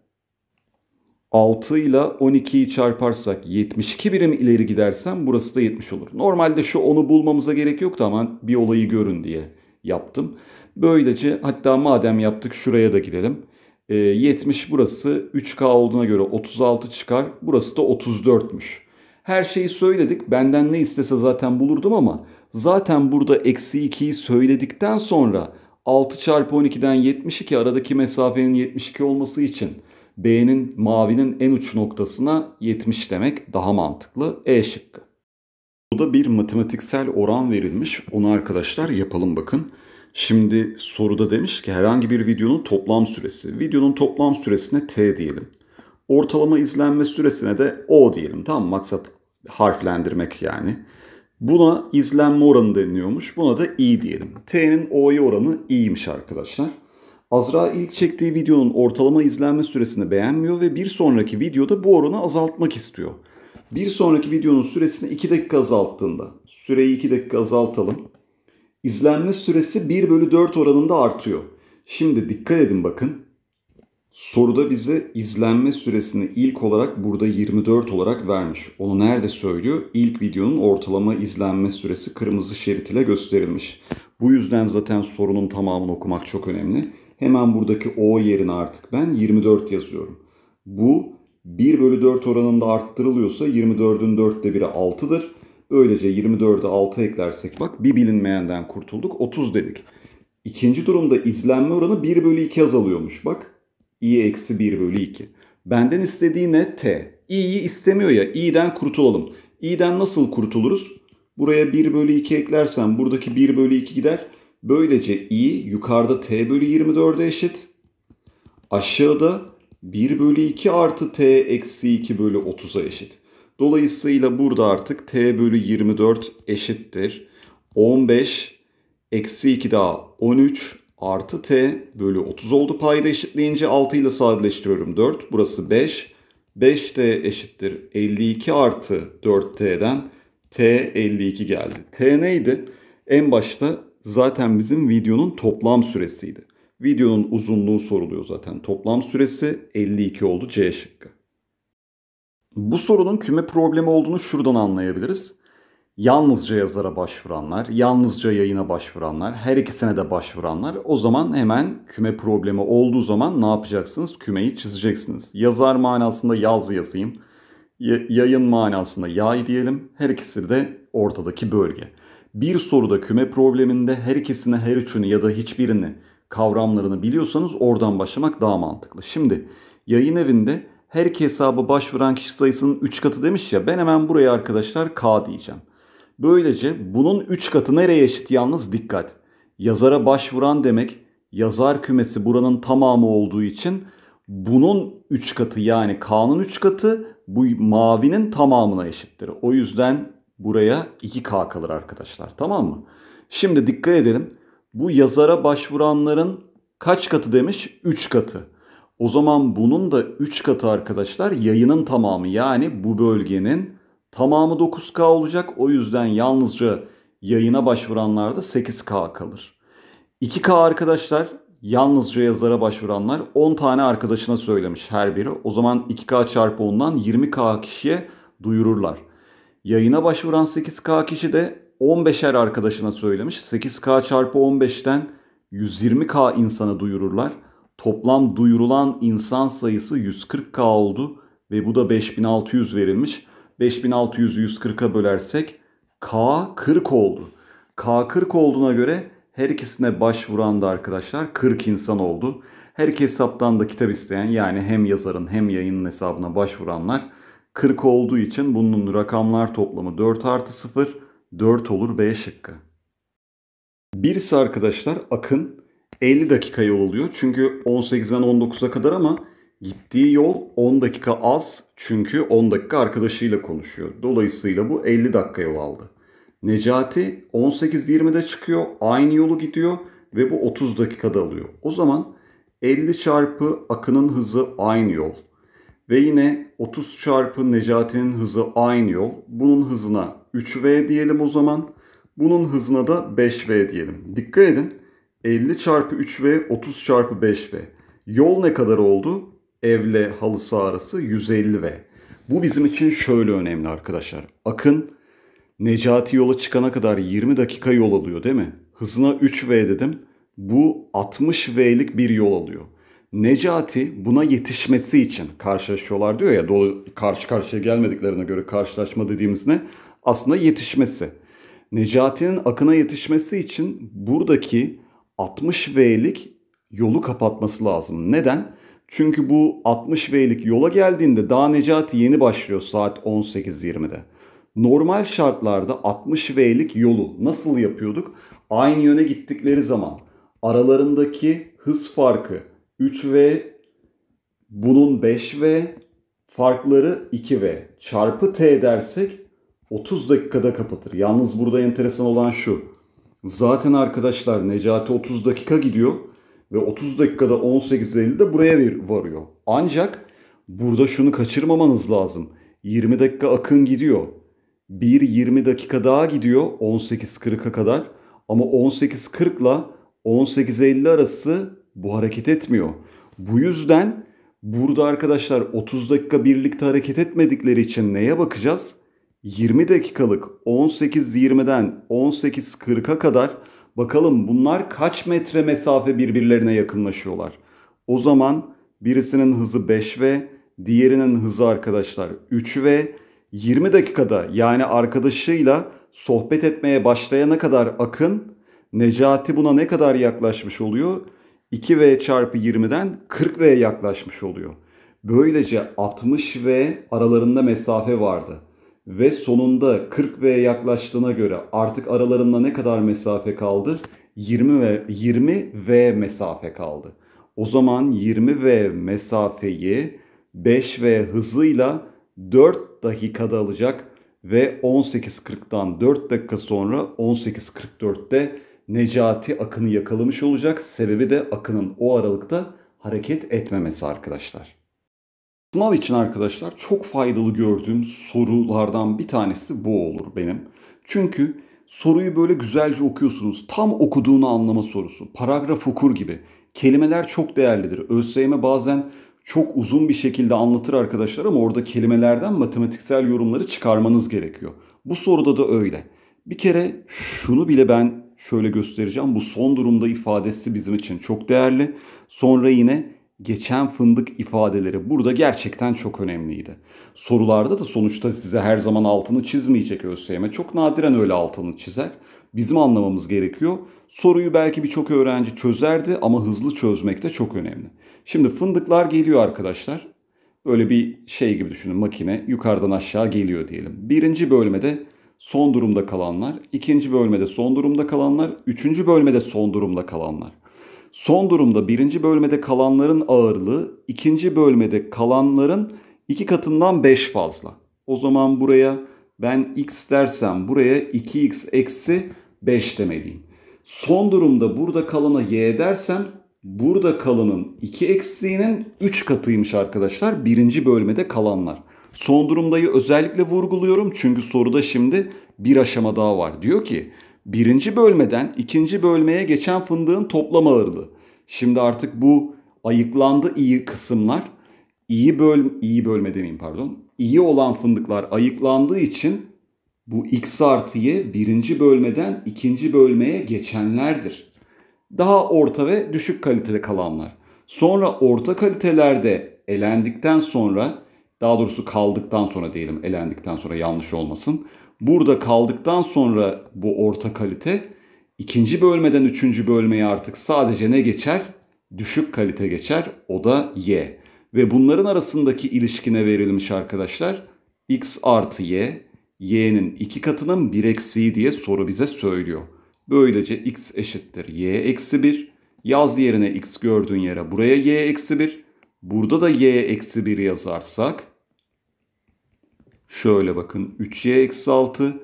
6 ile 12'yi çarparsak 72 birim ileri gidersem burası da 70 olur. Normalde şu 10'u bulmamıza gerek yoktu ama bir olayı görün diye yaptım. Böylece hatta madem yaptık şuraya da gidelim. E, ee, 70 burası 3K olduğuna göre 36 çıkar. Burası da 34'müş. Her şeyi söyledik. Benden ne istese zaten bulurdum ama zaten burada eksi 2'yi söyledikten sonra 6 çarpı 12'den 72 aradaki mesafenin 72 olması için B'nin mavinin en uç noktasına 70 demek daha mantıklı. E şıkkı. Bu da bir matematiksel oran verilmiş. Onu arkadaşlar yapalım bakın. Şimdi soruda demiş ki herhangi bir videonun toplam süresi. Videonun toplam süresine T diyelim. Ortalama izlenme süresine de O diyelim. Tamam maksat harflendirmek yani. Buna izlenme oranı deniyormuş. Buna da i diyelim. T'nin o'ya oranı i'ymiş arkadaşlar. Azra ilk çektiği videonun ortalama izlenme süresini beğenmiyor ve bir sonraki videoda bu oranı azaltmak istiyor. Bir sonraki videonun süresini 2 dakika azalttığında, süreyi 2 dakika azaltalım. İzlenme süresi 1 bölü 4 oranında artıyor. Şimdi dikkat edin bakın. Soruda bize izlenme süresini ilk olarak burada 24 olarak vermiş. Onu nerede söylüyor? İlk videonun ortalama izlenme süresi kırmızı şerit ile gösterilmiş. Bu yüzden zaten sorunun tamamını okumak çok önemli. Hemen buradaki O yerine artık ben 24 yazıyorum. Bu 1 bölü 4 oranında arttırılıyorsa 24'ün 4'te 1'i 6'dır. Böylece 24'e 6 eklersek bak bir bilinmeyenden kurtulduk 30 dedik. İkinci durumda izlenme oranı 1 bölü 2 azalıyormuş bak. i eksi 1 bölü 2. Benden istediği ne? T. i'yi istemiyor ya i'den kurtulalım. i'den nasıl kurtuluruz? Buraya 1 bölü 2 eklersen buradaki 1 bölü 2 gider. Böylece i yukarıda t bölü 24'e eşit. Aşağıda 1 bölü 2 artı t eksi 2 bölü 30'a eşit. Dolayısıyla burada artık t bölü 24 eşittir. 15 eksi 2 daha 13 artı t bölü 30 oldu payda eşitleyince 6 ile sadeleştiriyorum 4. Burası 5. 5t eşittir 52 artı 4t'den t 52 geldi. t neydi? En başta zaten bizim videonun toplam süresiydi. Videonun uzunluğu soruluyor zaten. Toplam süresi 52 oldu C şıkkı. Bu sorunun küme problemi olduğunu şuradan anlayabiliriz. Yalnızca yazara başvuranlar, yalnızca yayına başvuranlar, her ikisine de başvuranlar o zaman hemen küme problemi olduğu zaman ne yapacaksınız? Kümeyi çizeceksiniz. Yazar manasında yaz yazayım. Y- yayın manasında yay diyelim. Her ikisi de ortadaki bölge. Bir soruda küme probleminde her ikisini her üçünü ya da hiçbirini kavramlarını biliyorsanız oradan başlamak daha mantıklı. Şimdi yayın evinde her iki hesaba başvuran kişi sayısının 3 katı demiş ya ben hemen buraya arkadaşlar K diyeceğim. Böylece bunun 3 katı nereye eşit yalnız dikkat. Yazara başvuran demek yazar kümesi buranın tamamı olduğu için bunun 3 katı yani K'nın 3 katı bu mavinin tamamına eşittir. O yüzden Buraya 2K kalır arkadaşlar. Tamam mı? Şimdi dikkat edelim. Bu yazara başvuranların kaç katı demiş? 3 katı. O zaman bunun da 3 katı arkadaşlar yayının tamamı yani bu bölgenin tamamı 9K olacak. O yüzden yalnızca yayına başvuranlarda 8K kalır. 2K arkadaşlar yalnızca yazara başvuranlar 10 tane arkadaşına söylemiş her biri. O zaman 2K çarpı 10'dan 20K kişiye duyururlar. Yayına başvuran 8K kişi de 15'er arkadaşına söylemiş. 8K çarpı 15'ten 120K insana duyururlar. Toplam duyurulan insan sayısı 140K oldu ve bu da 5600 verilmiş. 5600'ü 140'a bölersek K 40 oldu. K 40 olduğuna göre her ikisine başvuran da arkadaşlar 40 insan oldu. Her iki hesaptan da kitap isteyen yani hem yazarın hem yayının hesabına başvuranlar 40 olduğu için bunun rakamlar toplamı 4 artı 0, 4 olur B şıkkı. Birisi arkadaşlar Akın 50 dakika yol alıyor. Çünkü 18'den 19'a kadar ama gittiği yol 10 dakika az. Çünkü 10 dakika arkadaşıyla konuşuyor. Dolayısıyla bu 50 dakika yol aldı. Necati 18-20'de çıkıyor. Aynı yolu gidiyor ve bu 30 dakikada alıyor. O zaman 50 çarpı akının hızı aynı yol. Ve yine 30 çarpı Necati'nin hızı aynı yol. Bunun hızına 3v diyelim o zaman. Bunun hızına da 5v diyelim. Dikkat edin 50 çarpı 3v 30 çarpı 5v. Yol ne kadar oldu? Evle halı saha arası 150v. Bu bizim için şöyle önemli arkadaşlar. Akın Necati yola çıkana kadar 20 dakika yol alıyor değil mi? Hızına 3V dedim. Bu 60V'lik bir yol alıyor. Necati buna yetişmesi için karşılaşıyorlar diyor ya dolu, karşı karşıya gelmediklerine göre karşılaşma dediğimiz ne? Aslında yetişmesi. Necati'nin akına yetişmesi için buradaki 60 V'lik yolu kapatması lazım. Neden? Çünkü bu 60 V'lik yola geldiğinde daha Necati yeni başlıyor saat 18.20'de. Normal şartlarda 60 V'lik yolu nasıl yapıyorduk? Aynı yöne gittikleri zaman aralarındaki hız farkı 3V, bunun 5V, farkları 2V. Çarpı T dersek 30 dakikada kapatır. Yalnız burada enteresan olan şu. Zaten arkadaşlar Necati 30 dakika gidiyor ve 30 dakikada 18.50 de buraya bir varıyor. Ancak burada şunu kaçırmamanız lazım. 20 dakika akın gidiyor. 1-20 dakika daha gidiyor 18.40'a kadar. Ama 18.40 ile 18.50 arası bu hareket etmiyor. Bu yüzden burada arkadaşlar 30 dakika birlikte hareket etmedikleri için neye bakacağız? 20 dakikalık 18-20'den 18-40'a kadar bakalım bunlar kaç metre mesafe birbirlerine yakınlaşıyorlar. O zaman birisinin hızı 5V, diğerinin hızı arkadaşlar 3V. 20 dakikada yani arkadaşıyla sohbet etmeye başlayana kadar Akın, Necati buna ne kadar yaklaşmış oluyor? 2V çarpı 20'den 40 v yaklaşmış oluyor. Böylece 60V aralarında mesafe vardı. Ve sonunda 40 v yaklaştığına göre artık aralarında ne kadar mesafe kaldı? 20 ve 20 V mesafe kaldı. O zaman 20 V mesafeyi 5 V hızıyla 4 dakikada alacak ve 18.40'dan 4 dakika sonra 18.44'te Necati Akın'ı yakalamış olacak. Sebebi de Akın'ın o aralıkta hareket etmemesi arkadaşlar. Sınav için arkadaşlar çok faydalı gördüğüm sorulardan bir tanesi bu olur benim. Çünkü soruyu böyle güzelce okuyorsunuz. Tam okuduğunu anlama sorusu. Paragraf okur gibi. Kelimeler çok değerlidir. ÖSYM bazen çok uzun bir şekilde anlatır arkadaşlar ama orada kelimelerden matematiksel yorumları çıkarmanız gerekiyor. Bu soruda da öyle. Bir kere şunu bile ben şöyle göstereceğim. Bu son durumda ifadesi bizim için çok değerli. Sonra yine geçen fındık ifadeleri burada gerçekten çok önemliydi. Sorularda da sonuçta size her zaman altını çizmeyecek ÖSYM. Çok nadiren öyle altını çizer. Bizim anlamamız gerekiyor. Soruyu belki birçok öğrenci çözerdi ama hızlı çözmek de çok önemli. Şimdi fındıklar geliyor arkadaşlar. Böyle bir şey gibi düşünün makine yukarıdan aşağı geliyor diyelim. Birinci bölmede son durumda kalanlar, ikinci bölmede son durumda kalanlar, üçüncü bölmede son durumda kalanlar. Son durumda birinci bölmede kalanların ağırlığı, ikinci bölmede kalanların iki katından 5 fazla. O zaman buraya ben x dersem buraya 2x eksi 5 demeliyim. Son durumda burada kalana y dersem burada kalanın 2 eksiğinin 3 katıymış arkadaşlar birinci bölmede kalanlar. Son durumdayı özellikle vurguluyorum çünkü soruda şimdi bir aşama daha var. Diyor ki birinci bölmeden ikinci bölmeye geçen fındığın toplam ağırlığı. Şimdi artık bu ayıklandı iyi kısımlar. iyi böl iyi bölme demeyeyim pardon. İyi olan fındıklar ayıklandığı için bu x artı y birinci bölmeden ikinci bölmeye geçenlerdir. Daha orta ve düşük kalitede kalanlar. Sonra orta kalitelerde elendikten sonra daha doğrusu kaldıktan sonra diyelim elendikten sonra yanlış olmasın. Burada kaldıktan sonra bu orta kalite ikinci bölmeden üçüncü bölmeye artık sadece ne geçer? Düşük kalite geçer o da Y. Ve bunların arasındaki ilişkine verilmiş arkadaşlar x artı y, y'nin iki katının bir eksiği diye soru bize söylüyor. Böylece x eşittir y eksi 1. Yaz yerine x gördüğün yere buraya y eksi 1. Burada da y eksi 1 yazarsak Şöyle bakın 3y eksi 6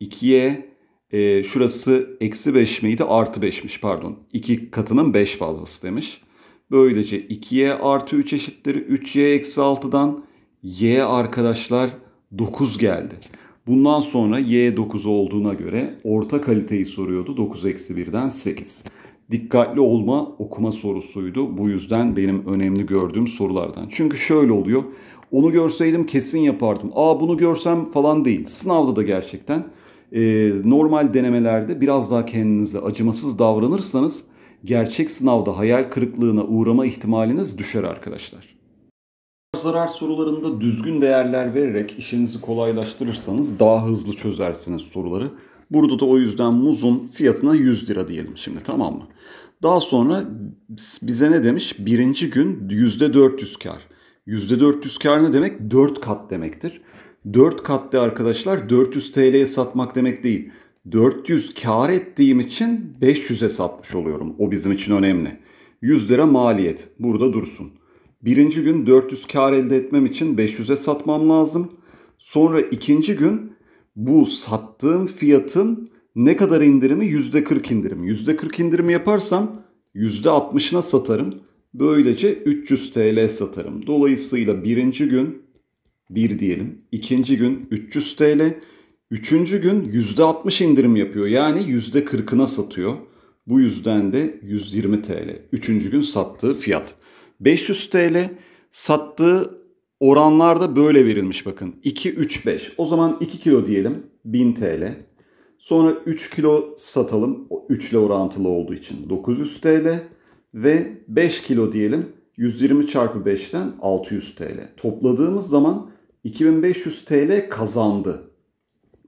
2y e, şurası eksi 5 miydi artı 5'miş pardon. 2 katının 5 fazlası demiş. Böylece 2y artı 3 eşittir 3y eksi 6'dan y arkadaşlar 9 geldi. Bundan sonra y 9 olduğuna göre orta kaliteyi soruyordu 9 eksi 1'den 8. Dikkatli olma okuma sorusuydu. Bu yüzden benim önemli gördüğüm sorulardan. Çünkü şöyle oluyor. Onu görseydim kesin yapardım. Aa bunu görsem falan değil. Sınavda da gerçekten e, normal denemelerde biraz daha kendinize acımasız davranırsanız gerçek sınavda hayal kırıklığına uğrama ihtimaliniz düşer arkadaşlar. Zarar sorularında düzgün değerler vererek işinizi kolaylaştırırsanız daha hızlı çözersiniz soruları. Burada da o yüzden muzun fiyatına 100 lira diyelim şimdi tamam mı? Daha sonra bize ne demiş? Birinci gün %400 kar. %400 kar ne demek? 4 kat demektir. 4 katta arkadaşlar 400 TL'ye satmak demek değil. 400 kar ettiğim için 500'e satmış oluyorum. O bizim için önemli. 100 lira maliyet. Burada dursun. Birinci gün 400 kar elde etmem için 500'e satmam lazım. Sonra ikinci gün bu sattığım fiyatın ne kadar indirimi? %40 indirim. %40 indirim yaparsam %60'ına satarım. Böylece 300 TL satarım. Dolayısıyla birinci gün 1 bir diyelim. ikinci gün 300 TL. Üçüncü gün %60 indirim yapıyor. Yani %40'ına satıyor. Bu yüzden de 120 TL. Üçüncü gün sattığı fiyat. 500 TL sattığı oranlarda böyle verilmiş bakın. 2, 3, 5. O zaman 2 kilo diyelim 1000 TL. Sonra 3 kilo satalım. O 3 ile orantılı olduğu için 900 TL ve 5 kilo diyelim 120 çarpı 5'ten 600 TL. Topladığımız zaman 2500 TL kazandı.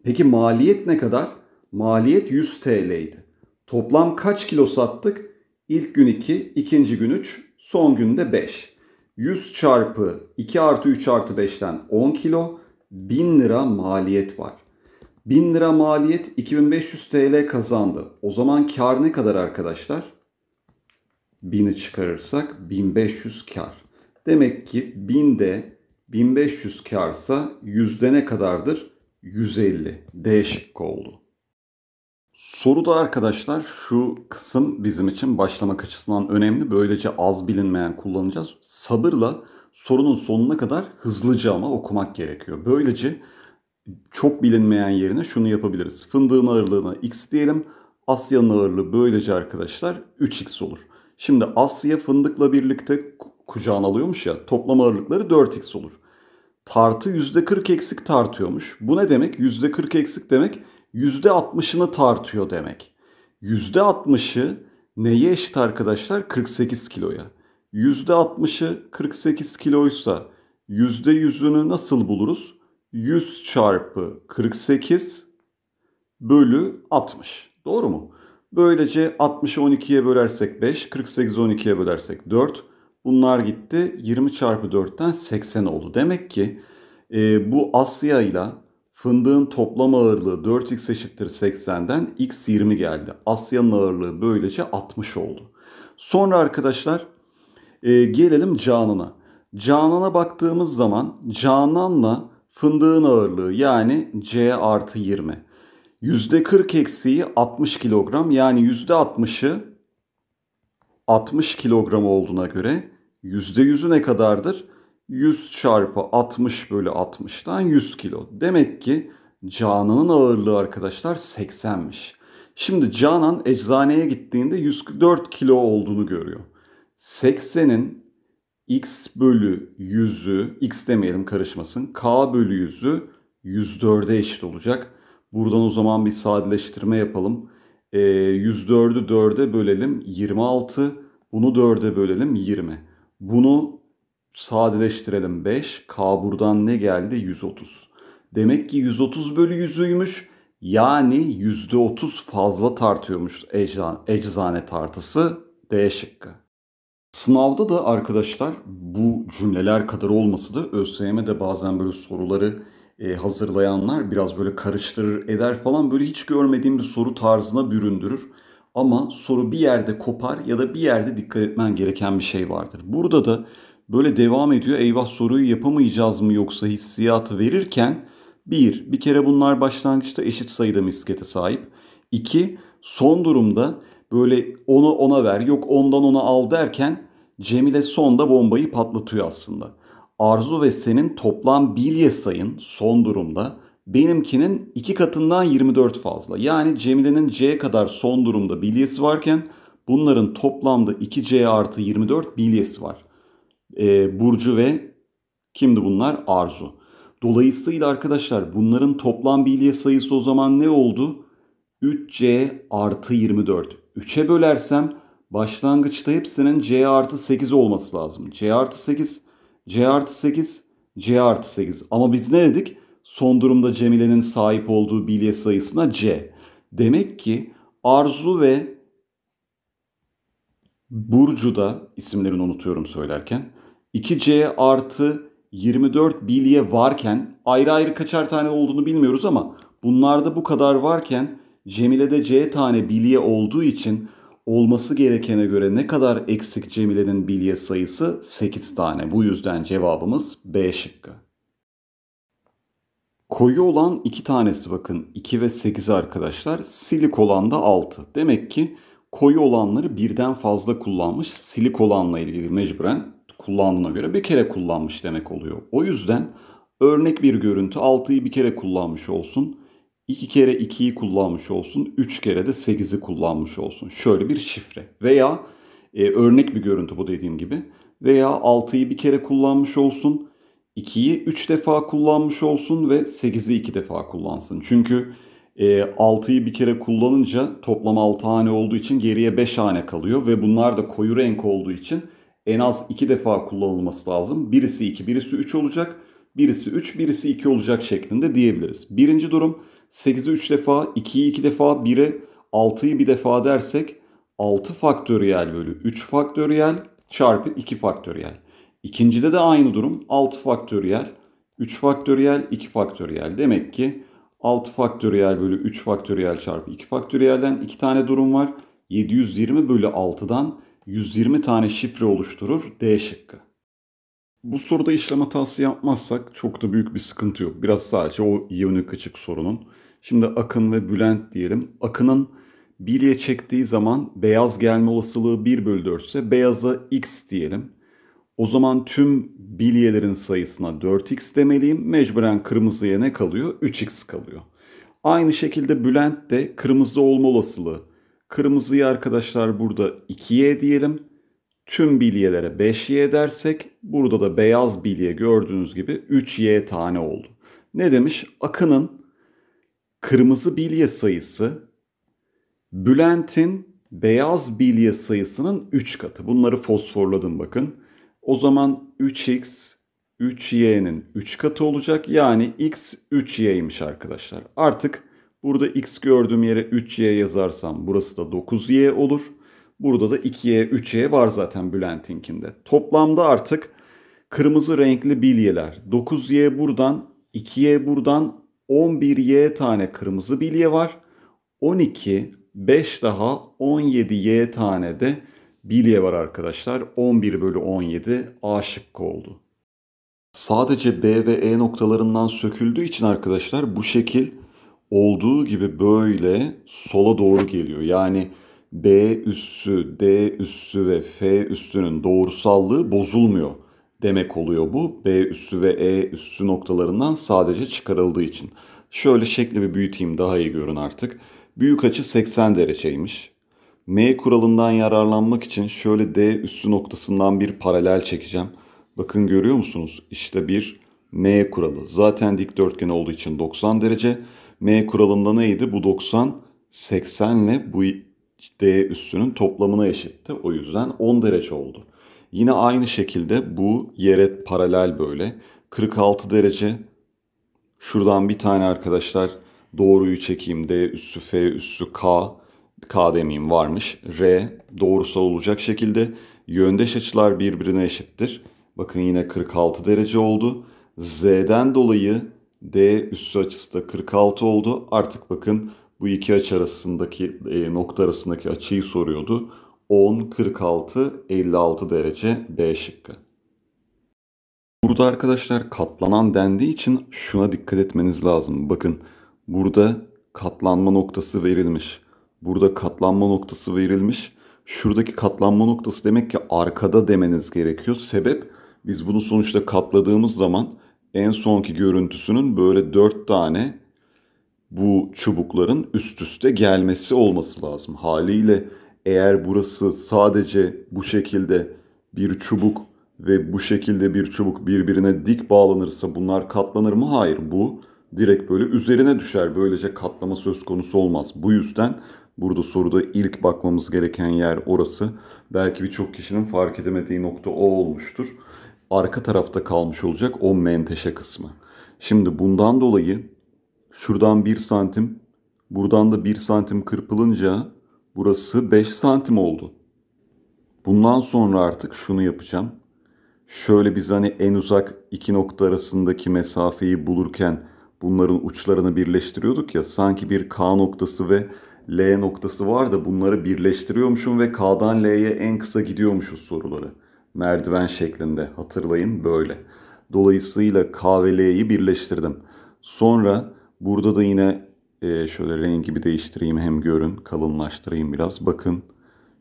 Peki maliyet ne kadar? Maliyet 100 TL idi. Toplam kaç kilo sattık? İlk gün 2, ikinci gün 3, son günde 5. 100 çarpı 2 artı 3 artı 5'ten 10 kilo 1000 lira maliyet var. 1000 lira maliyet 2500 TL kazandı. O zaman kar ne kadar arkadaşlar? 1000'i çıkarırsak 1500 kar. Demek ki 1000'de 1500 karsa yüzde ne kadardır? 150. D şıkkı oldu. Soruda arkadaşlar şu kısım bizim için başlamak açısından önemli. Böylece az bilinmeyen kullanacağız. Sabırla sorunun sonuna kadar hızlıca ama okumak gerekiyor. Böylece çok bilinmeyen yerine şunu yapabiliriz. Fındığın ağırlığına x diyelim. Asya'nın ağırlığı böylece arkadaşlar 3x olur. Şimdi Asya fındıkla birlikte kucağına alıyormuş ya toplam ağırlıkları 4x olur. Tartı %40 eksik tartıyormuş. Bu ne demek? %40 eksik demek %60'ını tartıyor demek. %60'ı neye eşit arkadaşlar? 48 kiloya. %60'ı 48 kiloysa %100'ünü nasıl buluruz? 100 çarpı 48 bölü 60. Doğru mu? Böylece 60'ı 12'ye bölersek 5, 48'i 12'ye bölersek 4. Bunlar gitti. 20 çarpı 4'ten 80 oldu. Demek ki e, bu Asya ile fındığın toplam ağırlığı 4x eşittir 80'den x 20 geldi. Asya'nın ağırlığı böylece 60 oldu. Sonra arkadaşlar e, gelelim Canan'a. Canan'a baktığımız zaman Canan'la fındığın ağırlığı yani c artı 20. %40 eksiği 60 kilogram yani %60'ı 60 kilogram olduğuna göre %100'ü ne kadardır? 100 çarpı 60 bölü 60'tan 100 kilo. Demek ki Canan'ın ağırlığı arkadaşlar 80'miş. Şimdi Canan eczaneye gittiğinde 104 kilo olduğunu görüyor. 80'in x bölü 100'ü, x demeyelim karışmasın, k bölü 100'ü 104'e eşit olacak. Buradan o zaman bir sadeleştirme yapalım. E, 104'ü 4'e bölelim 26. Bunu 4'e bölelim 20. Bunu sadeleştirelim 5. K buradan ne geldi? 130. Demek ki 130 bölü 100'üymüş. Yani %30 fazla tartıyormuş eczane, tartısı D şıkkı. Sınavda da arkadaşlar bu cümleler kadar olması da ÖSYM de bazen böyle soruları e, hazırlayanlar biraz böyle karıştırır eder falan böyle hiç görmediğim bir soru tarzına büründürür. Ama soru bir yerde kopar ya da bir yerde dikkat etmen gereken bir şey vardır. Burada da böyle devam ediyor eyvah soruyu yapamayacağız mı yoksa hissiyatı verirken bir Bir kere bunlar başlangıçta eşit sayıda miskete sahip. İki Son durumda böyle ona ona ver yok ondan ona al derken Cemile sonda bombayı patlatıyor aslında. Arzu ve senin toplam bilye sayın son durumda benimkinin 2 katından 24 fazla. Yani Cemile'nin C kadar son durumda bilyesi varken bunların toplamda 2C artı 24 bilyesi var. Ee, Burcu ve kimdi bunlar? Arzu. Dolayısıyla arkadaşlar bunların toplam bilye sayısı o zaman ne oldu? 3C artı 24. 3'e bölersem başlangıçta hepsinin C artı 8 olması lazım. C artı 8 C artı 8, C artı 8. Ama biz ne dedik? Son durumda Cemile'nin sahip olduğu bilye sayısına C. Demek ki Arzu ve Burcu da isimlerini unutuyorum söylerken 2C artı 24 bilye varken ayrı ayrı kaçar tane olduğunu bilmiyoruz ama bunlarda bu kadar varken Cemile'de C tane bilye olduğu için olması gerekene göre ne kadar eksik Cemile'nin bilye sayısı? 8 tane. Bu yüzden cevabımız B şıkkı. Koyu olan 2 tanesi bakın 2 ve 8 arkadaşlar. Silik olan da 6. Demek ki koyu olanları birden fazla kullanmış. Silik olanla ilgili mecburen kullandığına göre bir kere kullanmış demek oluyor. O yüzden örnek bir görüntü 6'yı bir kere kullanmış olsun. 2 kere 2'yi kullanmış olsun, 3 kere de 8'i kullanmış olsun. Şöyle bir şifre veya e, örnek bir görüntü bu dediğim gibi. Veya 6'yı bir kere kullanmış olsun, 2'yi 3 defa kullanmış olsun ve 8'i 2 defa kullansın. Çünkü e, 6'yı bir kere kullanınca toplam 6 hane olduğu için geriye 5 hane kalıyor ve bunlar da koyu renk olduğu için en az 2 defa kullanılması lazım. Birisi 2, birisi 3 olacak. Birisi 3, birisi 2 olacak şeklinde diyebiliriz. Birinci durum 8'i 3 defa, 2'yi 2 defa, 1'e 6'yı bir defa dersek 6 faktöriyel bölü 3 faktöriyel çarpı 2 faktöriyel. İkincide de aynı durum 6 faktöriyel, 3 faktöriyel, 2 faktöriyel. Demek ki 6 faktöriyel bölü 3 faktöriyel çarpı 2 faktöriyelden 2 tane durum var. 720 bölü 6'dan 120 tane şifre oluşturur D şıkkı. Bu soruda işlem hatası yapmazsak çok da büyük bir sıkıntı yok. Biraz sadece o iyonik açık sorunun. Şimdi Akın ve Bülent diyelim. Akın'ın 1'ye çektiği zaman beyaz gelme olasılığı 1 bölü 4 ise beyaza x diyelim. O zaman tüm bilyelerin sayısına 4x demeliyim. Mecburen kırmızıya ne kalıyor? 3x kalıyor. Aynı şekilde Bülent de kırmızı olma olasılığı. Kırmızıyı arkadaşlar burada 2y diyelim tüm bilyelere 5y dersek burada da beyaz bilye gördüğünüz gibi 3y tane oldu. Ne demiş? Akın'ın kırmızı bilye sayısı Bülent'in beyaz bilye sayısının 3 katı. Bunları fosforladım bakın. O zaman 3x 3y'nin 3 katı olacak. Yani x 3y'ymiş arkadaşlar. Artık burada x gördüğüm yere 3y yazarsam burası da 9y olur. Burada da 2'ye 3'ye var zaten Bülent'inkinde. Toplamda artık kırmızı renkli bilyeler. 9Y buradan, 2Y buradan, 11Y tane kırmızı bilye var. 12, 5 daha 17Y tane de bilye var arkadaşlar. 11 bölü 17 A şıkkı oldu. Sadece B ve E noktalarından söküldüğü için arkadaşlar bu şekil olduğu gibi böyle sola doğru geliyor. Yani B üssü, D üssü ve F üssünün doğrusallığı bozulmuyor demek oluyor bu. B üssü ve E üssü noktalarından sadece çıkarıldığı için. Şöyle şekli bir büyüteyim daha iyi görün artık. Büyük açı 80 dereceymiş. M kuralından yararlanmak için şöyle D üssü noktasından bir paralel çekeceğim. Bakın görüyor musunuz? İşte bir M kuralı. Zaten dikdörtgen olduğu için 90 derece. M kuralında neydi? Bu 90, 80 ile bu D üssünün toplamına eşitti. O yüzden 10 derece oldu. Yine aynı şekilde bu yere paralel böyle. 46 derece. Şuradan bir tane arkadaşlar doğruyu çekeyim. D üssü F üssü K. K demeyeyim varmış. R doğrusal olacak şekilde yöndeş açılar birbirine eşittir. Bakın yine 46 derece oldu. Z'den dolayı D üssü açısı da 46 oldu. Artık bakın bu iki açı arasındaki e, nokta arasındaki açıyı soruyordu. 10, 46, 56 derece B şıkkı. Burada arkadaşlar katlanan dendiği için şuna dikkat etmeniz lazım. Bakın burada katlanma noktası verilmiş. Burada katlanma noktası verilmiş. Şuradaki katlanma noktası demek ki arkada demeniz gerekiyor. Sebep biz bunu sonuçta katladığımız zaman en sonki görüntüsünün böyle 4 tane bu çubukların üst üste gelmesi olması lazım. Haliyle eğer burası sadece bu şekilde bir çubuk ve bu şekilde bir çubuk birbirine dik bağlanırsa bunlar katlanır mı? Hayır. Bu direkt böyle üzerine düşer. Böylece katlama söz konusu olmaz. Bu yüzden burada soruda ilk bakmamız gereken yer orası. Belki birçok kişinin fark edemediği nokta o olmuştur. Arka tarafta kalmış olacak o menteşe kısmı. Şimdi bundan dolayı Şuradan 1 santim, buradan da 1 santim kırpılınca burası 5 santim oldu. Bundan sonra artık şunu yapacağım. Şöyle biz hani en uzak iki nokta arasındaki mesafeyi bulurken bunların uçlarını birleştiriyorduk ya. Sanki bir K noktası ve L noktası var da bunları birleştiriyormuşum ve K'dan L'ye en kısa gidiyormuşuz soruları. Merdiven şeklinde hatırlayın böyle. Dolayısıyla K ve L'yi birleştirdim. Sonra Burada da yine e, şöyle rengi bir değiştireyim hem görün kalınlaştırayım biraz. Bakın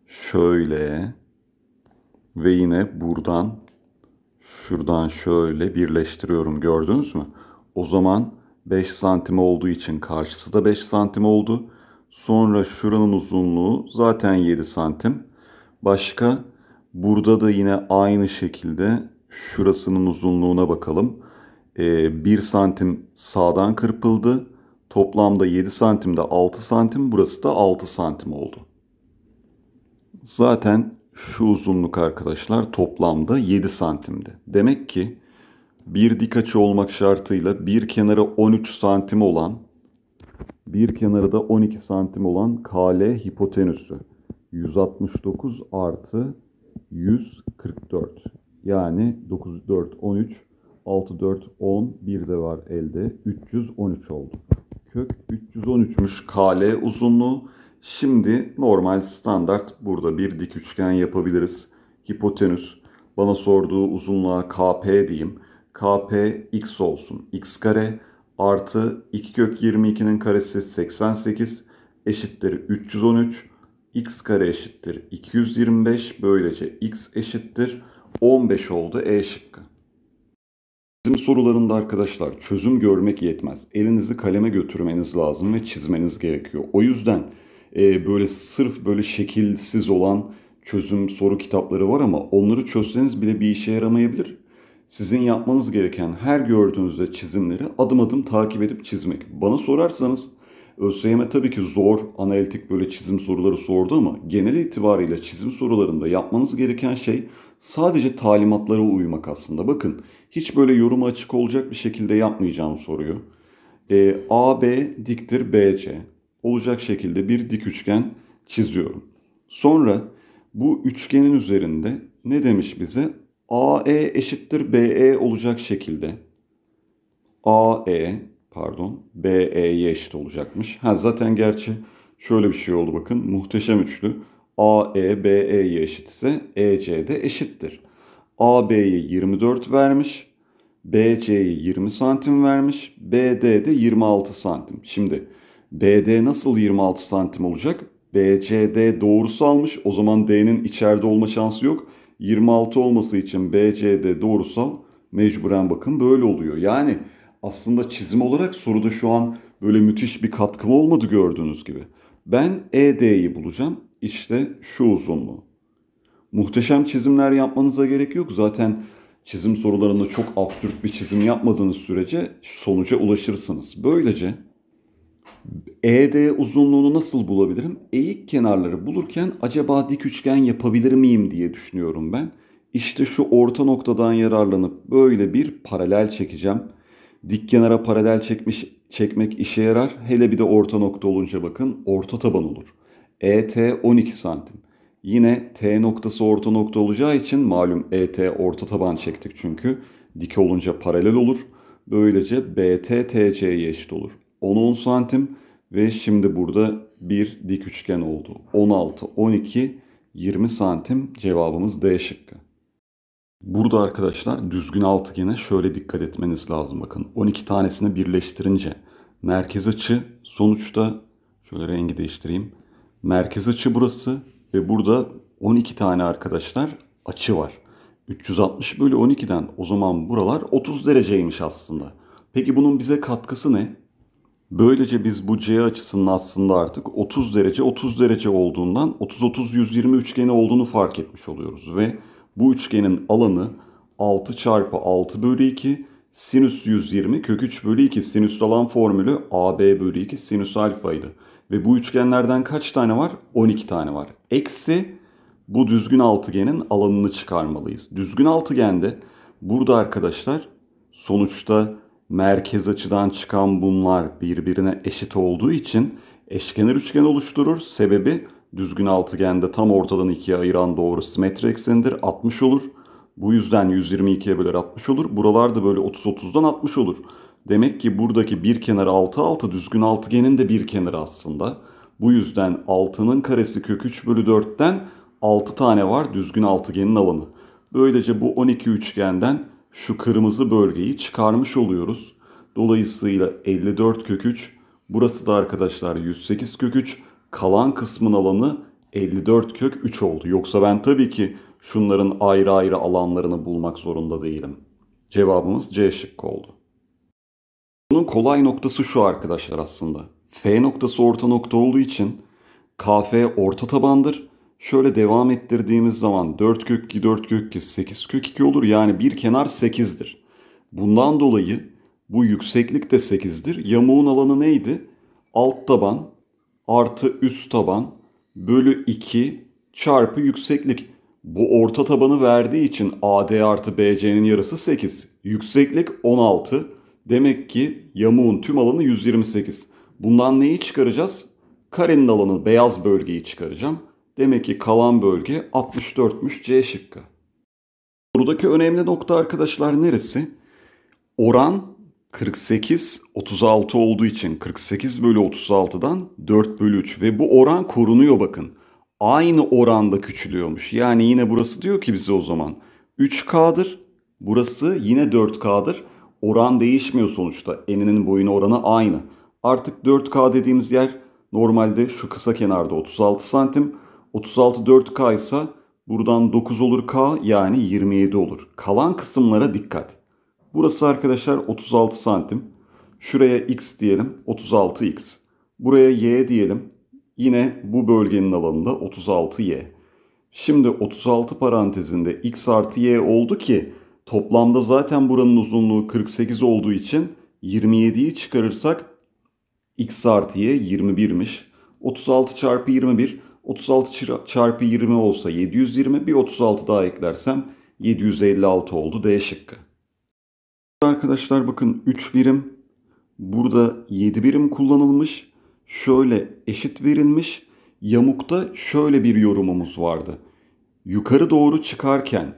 şöyle ve yine buradan şuradan şöyle birleştiriyorum gördünüz mü? O zaman 5 santim olduğu için karşısı da 5 santim oldu. Sonra şuranın uzunluğu zaten 7 santim. Başka burada da yine aynı şekilde şurasının uzunluğuna bakalım e, ee, 1 santim sağdan kırpıldı. Toplamda 7 santimde 6 santim burası da 6 santim oldu. Zaten şu uzunluk arkadaşlar toplamda 7 santimdi. Demek ki bir dik açı olmak şartıyla bir kenarı 13 santim olan bir kenarı da 12 santim olan kale hipotenüsü 169 artı 144 yani 94 13 6, 4, 10, 1 de var elde. 313 oldu. Kök 313'müş KL uzunluğu. Şimdi normal standart burada bir dik üçgen yapabiliriz. Hipotenüs bana sorduğu uzunluğa KP diyeyim. KP x olsun. x kare artı 2 kök 22'nin karesi 88 eşittir 313. x kare eşittir 225. Böylece x eşittir 15 oldu E şıkkı. Çizim sorularında arkadaşlar çözüm görmek yetmez. Elinizi kaleme götürmeniz lazım ve çizmeniz gerekiyor. O yüzden e, böyle sırf böyle şekilsiz olan çözüm soru kitapları var ama onları çözseniz bile bir işe yaramayabilir. Sizin yapmanız gereken her gördüğünüzde çizimleri adım adım takip edip çizmek. Bana sorarsanız ÖSYM tabii ki zor analitik böyle çizim soruları sordu ama genel itibariyle çizim sorularında yapmanız gereken şey sadece talimatlara uymak aslında. Bakın hiç böyle yorum açık olacak bir şekilde yapmayacağım soruyu. E, AB diktir BC olacak şekilde bir dik üçgen çiziyorum. Sonra bu üçgenin üzerinde ne demiş bize? AE eşittir BE olacak şekilde. AE pardon BE'ye eşit olacakmış. Ha zaten gerçi şöyle bir şey oldu bakın. Muhteşem üçlü. AE BE'ye eşitse EC de eşittir. AB'ye 24 vermiş. BC'ye 20 santim vermiş. BD'de 26 santim. Şimdi BD nasıl 26 santim olacak? BCD doğrusu almış. O zaman D'nin içeride olma şansı yok. 26 olması için BCD doğrusal mecburen bakın böyle oluyor. Yani aslında çizim olarak soruda şu an böyle müthiş bir katkım olmadı gördüğünüz gibi. Ben ED'yi bulacağım. İşte şu uzunluğu muhteşem çizimler yapmanıza gerek yok. Zaten çizim sorularında çok absürt bir çizim yapmadığınız sürece sonuca ulaşırsınız. Böylece ED uzunluğunu nasıl bulabilirim? Eğik kenarları bulurken acaba dik üçgen yapabilir miyim diye düşünüyorum ben. İşte şu orta noktadan yararlanıp böyle bir paralel çekeceğim. Dik kenara paralel çekmiş çekmek işe yarar. Hele bir de orta nokta olunca bakın orta taban olur. ET 12 santim. Yine T noktası orta nokta olacağı için malum ET orta taban çektik çünkü. Dik olunca paralel olur. Böylece BT TC'ye eşit olur. 10 10 santim ve şimdi burada bir dik üçgen oldu. 16, 12, 20 santim cevabımız D şıkkı. Burada arkadaşlar düzgün altıgene şöyle dikkat etmeniz lazım bakın. 12 tanesini birleştirince merkez açı sonuçta şöyle rengi değiştireyim. Merkez açı burası ve burada 12 tane arkadaşlar açı var. 360 bölü 12'den o zaman buralar 30 dereceymiş aslında. Peki bunun bize katkısı ne? Böylece biz bu C açısının aslında artık 30 derece 30 derece olduğundan 30-30-120 üçgeni olduğunu fark etmiş oluyoruz. Ve bu üçgenin alanı 6 çarpı 6 bölü 2 sinüs 120 kök 3 bölü 2 sinüs alan formülü AB bölü 2 sinüs alfaydı. Ve bu üçgenlerden kaç tane var? 12 tane var. Eksi bu düzgün altıgenin alanını çıkarmalıyız. Düzgün altıgende burada arkadaşlar sonuçta merkez açıdan çıkan bunlar birbirine eşit olduğu için eşkenar üçgen oluşturur. Sebebi düzgün altıgende tam ortadan ikiye ayıran doğru simetri eksenidir 60 olur. Bu yüzden 122'ye böler 60 olur. Buralarda böyle 30-30'dan 60 olur. Demek ki buradaki bir kenar 6-6 düzgün altıgenin de bir kenarı aslında. Bu yüzden 6'nın karesi kök 3 bölü 4'ten 6 tane var düzgün altıgenin alanı. Böylece bu 12 üçgenden şu kırmızı bölgeyi çıkarmış oluyoruz. Dolayısıyla 54 kök 3 burası da arkadaşlar 108 kök 3 kalan kısmın alanı 54 kök 3 oldu. Yoksa ben tabii ki şunların ayrı ayrı alanlarını bulmak zorunda değilim. Cevabımız C şıkkı oldu. Bunun kolay noktası şu arkadaşlar aslında. F noktası orta nokta olduğu için KF orta tabandır. Şöyle devam ettirdiğimiz zaman 4 kök 2 4 kök 2 8 kök 2 olur. Yani bir kenar 8'dir. Bundan dolayı bu yükseklik de 8'dir. Yamuğun alanı neydi? Alt taban artı üst taban bölü 2 çarpı yükseklik. Bu orta tabanı verdiği için AD artı BC'nin yarısı 8. Yükseklik 16. Demek ki yamuğun tüm alanı 128. Bundan neyi çıkaracağız? Karenin alanı beyaz bölgeyi çıkaracağım. Demek ki kalan bölge 64'müş C şıkkı. Buradaki önemli nokta arkadaşlar neresi? Oran 48 36 olduğu için 48 bölü 36'dan 4 bölü 3 ve bu oran korunuyor bakın. Aynı oranda küçülüyormuş. Yani yine burası diyor ki bize o zaman 3K'dır. Burası yine 4K'dır. Oran değişmiyor sonuçta. Eninin boyuna oranı aynı. Artık 4K dediğimiz yer normalde şu kısa kenarda 36 santim. 36 4K ise buradan 9 olur K yani 27 olur. Kalan kısımlara dikkat. Burası arkadaşlar 36 santim. Şuraya X diyelim 36X. Buraya Y diyelim. Yine bu bölgenin alanında 36Y. Şimdi 36 parantezinde X artı Y oldu ki toplamda zaten buranın uzunluğu 48 olduğu için 27'yi çıkarırsak x artı y 21'miş. 36 çarpı 21, 36 çarpı 20 olsa 720, bir 36 daha eklersem 756 oldu D şıkkı. Arkadaşlar bakın 3 birim, burada 7 birim kullanılmış, şöyle eşit verilmiş, yamukta şöyle bir yorumumuz vardı. Yukarı doğru çıkarken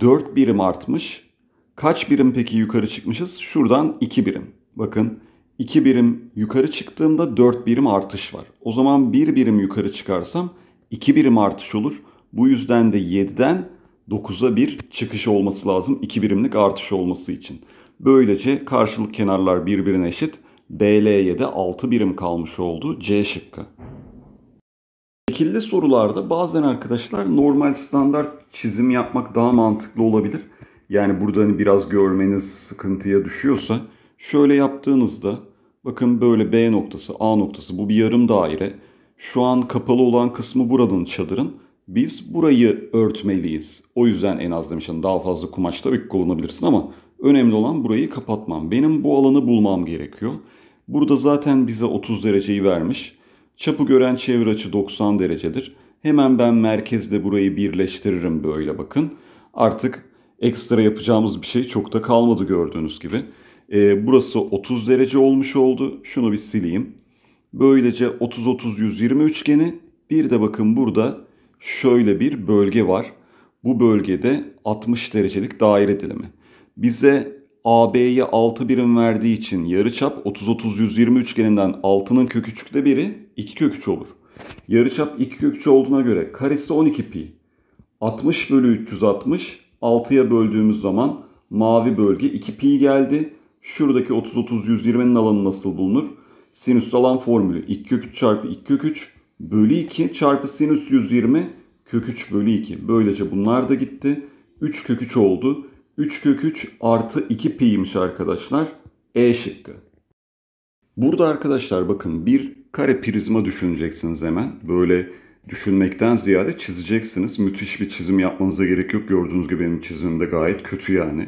4 birim artmış, kaç birim peki yukarı çıkmışız? Şuradan 2 birim. Bakın 2 birim yukarı çıktığımda 4 birim artış var. O zaman 1 birim yukarı çıkarsam 2 birim artış olur. Bu yüzden de 7'den 9'a bir çıkış olması lazım 2 birimlik artış olması için. Böylece karşılık kenarlar birbirine eşit. BL'ye de 6 birim kalmış oldu C şıkkı. Şekilli sorularda bazen arkadaşlar normal standart çizim yapmak daha mantıklı olabilir. Yani burada hani biraz görmeniz sıkıntıya düşüyorsa şöyle yaptığınızda Bakın böyle B noktası, A noktası bu bir yarım daire. Şu an kapalı olan kısmı buranın çadırın. Biz burayı örtmeliyiz. O yüzden en az demiş. daha fazla kumaş tabii ki kullanabilirsin ama önemli olan burayı kapatmam. Benim bu alanı bulmam gerekiyor. Burada zaten bize 30 dereceyi vermiş. Çapı gören çevre açı 90 derecedir. Hemen ben merkezde burayı birleştiririm böyle bakın. Artık ekstra yapacağımız bir şey çok da kalmadı gördüğünüz gibi. E, burası 30 derece olmuş oldu. Şunu bir sileyim. Böylece 30-30-120 üçgeni bir de bakın burada şöyle bir bölge var. Bu bölgede 60 derecelik daire dilimi. Bize AB'ye 6 birim verdiği için yarıçap 30-30-120 üçgeninden 6'nın köküçükte biri 2 köküç olur. Yarıçap 2 köküç olduğuna göre karesi 12 pi. 60 bölü 360 6'ya böldüğümüz zaman mavi bölge 2 pi geldi. Şuradaki 30-30-120'nin alanı nasıl bulunur? Sinüs alan formülü 2 kök 3 çarpı 2 kök 3 bölü 2 çarpı sinüs 120 kök 3 bölü 2. Böylece bunlar da gitti. 3 kök 3 oldu. 3 kök 3 artı 2 pi'ymiş arkadaşlar. E şıkkı. Burada arkadaşlar bakın bir kare prizma düşüneceksiniz hemen. Böyle düşünmekten ziyade çizeceksiniz. Müthiş bir çizim yapmanıza gerek yok. Gördüğünüz gibi benim çizimim de gayet kötü yani.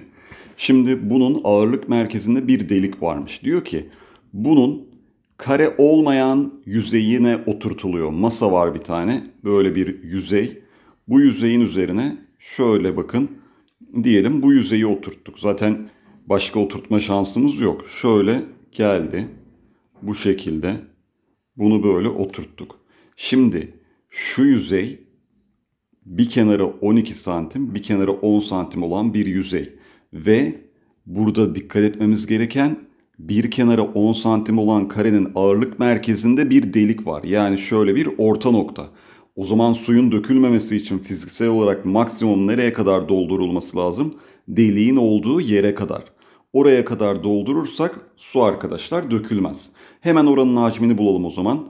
Şimdi bunun ağırlık merkezinde bir delik varmış. Diyor ki bunun kare olmayan yüzeyine oturtuluyor. Masa var bir tane böyle bir yüzey. Bu yüzeyin üzerine şöyle bakın diyelim bu yüzeyi oturttuk. Zaten başka oturtma şansımız yok. Şöyle geldi bu şekilde bunu böyle oturttuk. Şimdi şu yüzey bir kenarı 12 santim bir kenarı 10 santim olan bir yüzey ve burada dikkat etmemiz gereken bir kenara 10 santim olan karenin ağırlık merkezinde bir delik var. Yani şöyle bir orta nokta. O zaman suyun dökülmemesi için fiziksel olarak maksimum nereye kadar doldurulması lazım? Deliğin olduğu yere kadar. Oraya kadar doldurursak su arkadaşlar dökülmez. Hemen oranın hacmini bulalım o zaman.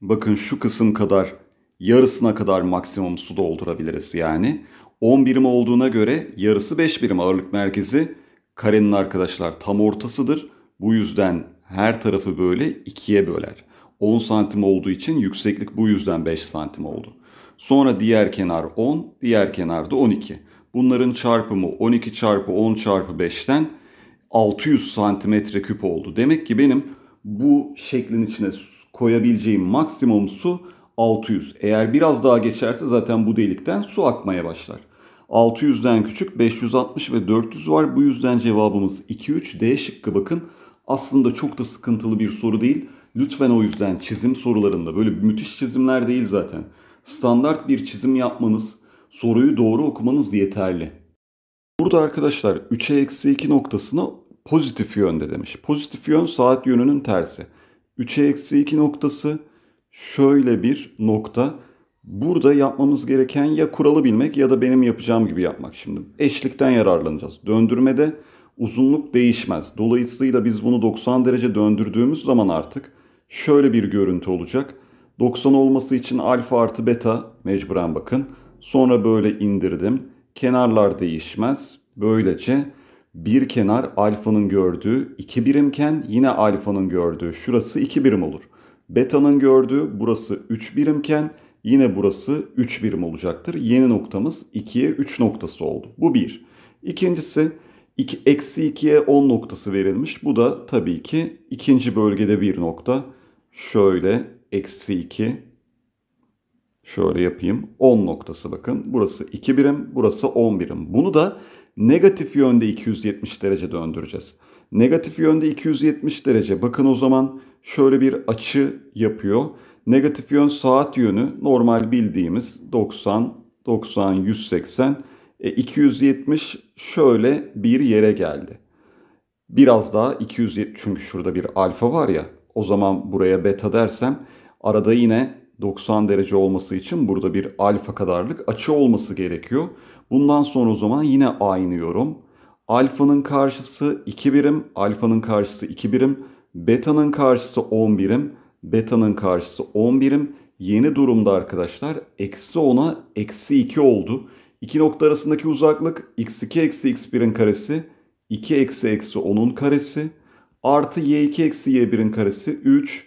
Bakın şu kısım kadar yarısına kadar maksimum su doldurabiliriz yani. 10 birim olduğuna göre yarısı 5 birim ağırlık merkezi. Karenin arkadaşlar tam ortasıdır. Bu yüzden her tarafı böyle ikiye böler. 10 santim olduğu için yükseklik bu yüzden 5 santim oldu. Sonra diğer kenar 10, diğer kenar da 12. Bunların çarpımı 12 çarpı 10 çarpı 5'ten 600 santimetre küp oldu. Demek ki benim bu şeklin içine koyabileceğim maksimum su 600. Eğer biraz daha geçerse zaten bu delikten su akmaya başlar. 600'den küçük 560 ve 400 var. Bu yüzden cevabımız 2-3 D şıkkı bakın. Aslında çok da sıkıntılı bir soru değil. Lütfen o yüzden çizim sorularında böyle müthiş çizimler değil zaten. Standart bir çizim yapmanız, soruyu doğru okumanız yeterli. Burada arkadaşlar 3'e eksi 2 noktasını pozitif yönde demiş. Pozitif yön saat yönünün tersi. 3'e eksi 2 noktası şöyle bir nokta. Burada yapmamız gereken ya kuralı bilmek ya da benim yapacağım gibi yapmak şimdi. Eşlikten yararlanacağız. Döndürmede uzunluk değişmez. Dolayısıyla biz bunu 90 derece döndürdüğümüz zaman artık şöyle bir görüntü olacak. 90 olması için alfa artı beta mecburen bakın. Sonra böyle indirdim. Kenarlar değişmez. Böylece bir kenar alfanın gördüğü 2 birimken yine alfanın gördüğü şurası 2 birim olur. Beta'nın gördüğü burası 3 birimken Yine burası 3 birim olacaktır. Yeni noktamız 2'ye 3 noktası oldu. Bu bir. İkincisi iki eksi 2'ye 10 noktası verilmiş. Bu da tabii ki ikinci bölgede bir nokta. Şöyle eksi 2 şöyle yapayım. 10 noktası bakın. Burası 2 birim, burası 10 birim. Bunu da negatif yönde 270 derece döndüreceğiz. Negatif yönde 270 derece. Bakın o zaman şöyle bir açı yapıyor. Negatif yön saat yönü normal bildiğimiz 90, 90, 180, e, 270 şöyle bir yere geldi. Biraz daha 270 çünkü şurada bir alfa var ya o zaman buraya beta dersem arada yine 90 derece olması için burada bir alfa kadarlık açı olması gerekiyor. Bundan sonra o zaman yine aynı yorum. Alfanın karşısı 2 birim, alfanın karşısı 2 birim, betanın karşısı 10 birim. Beta'nın karşısı 10 birim. Yeni durumda arkadaşlar eksi 10'a eksi 2 oldu. İki nokta arasındaki uzaklık x2 eksi x1'in karesi. 2 eksi eksi 10'un karesi. Artı y2 eksi y1'in karesi 3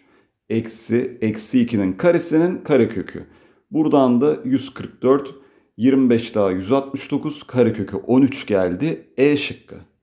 eksi eksi 2'nin karesinin karekökü. Buradan da 144, 25 daha 169, karekökü 13 geldi. E şıkkı.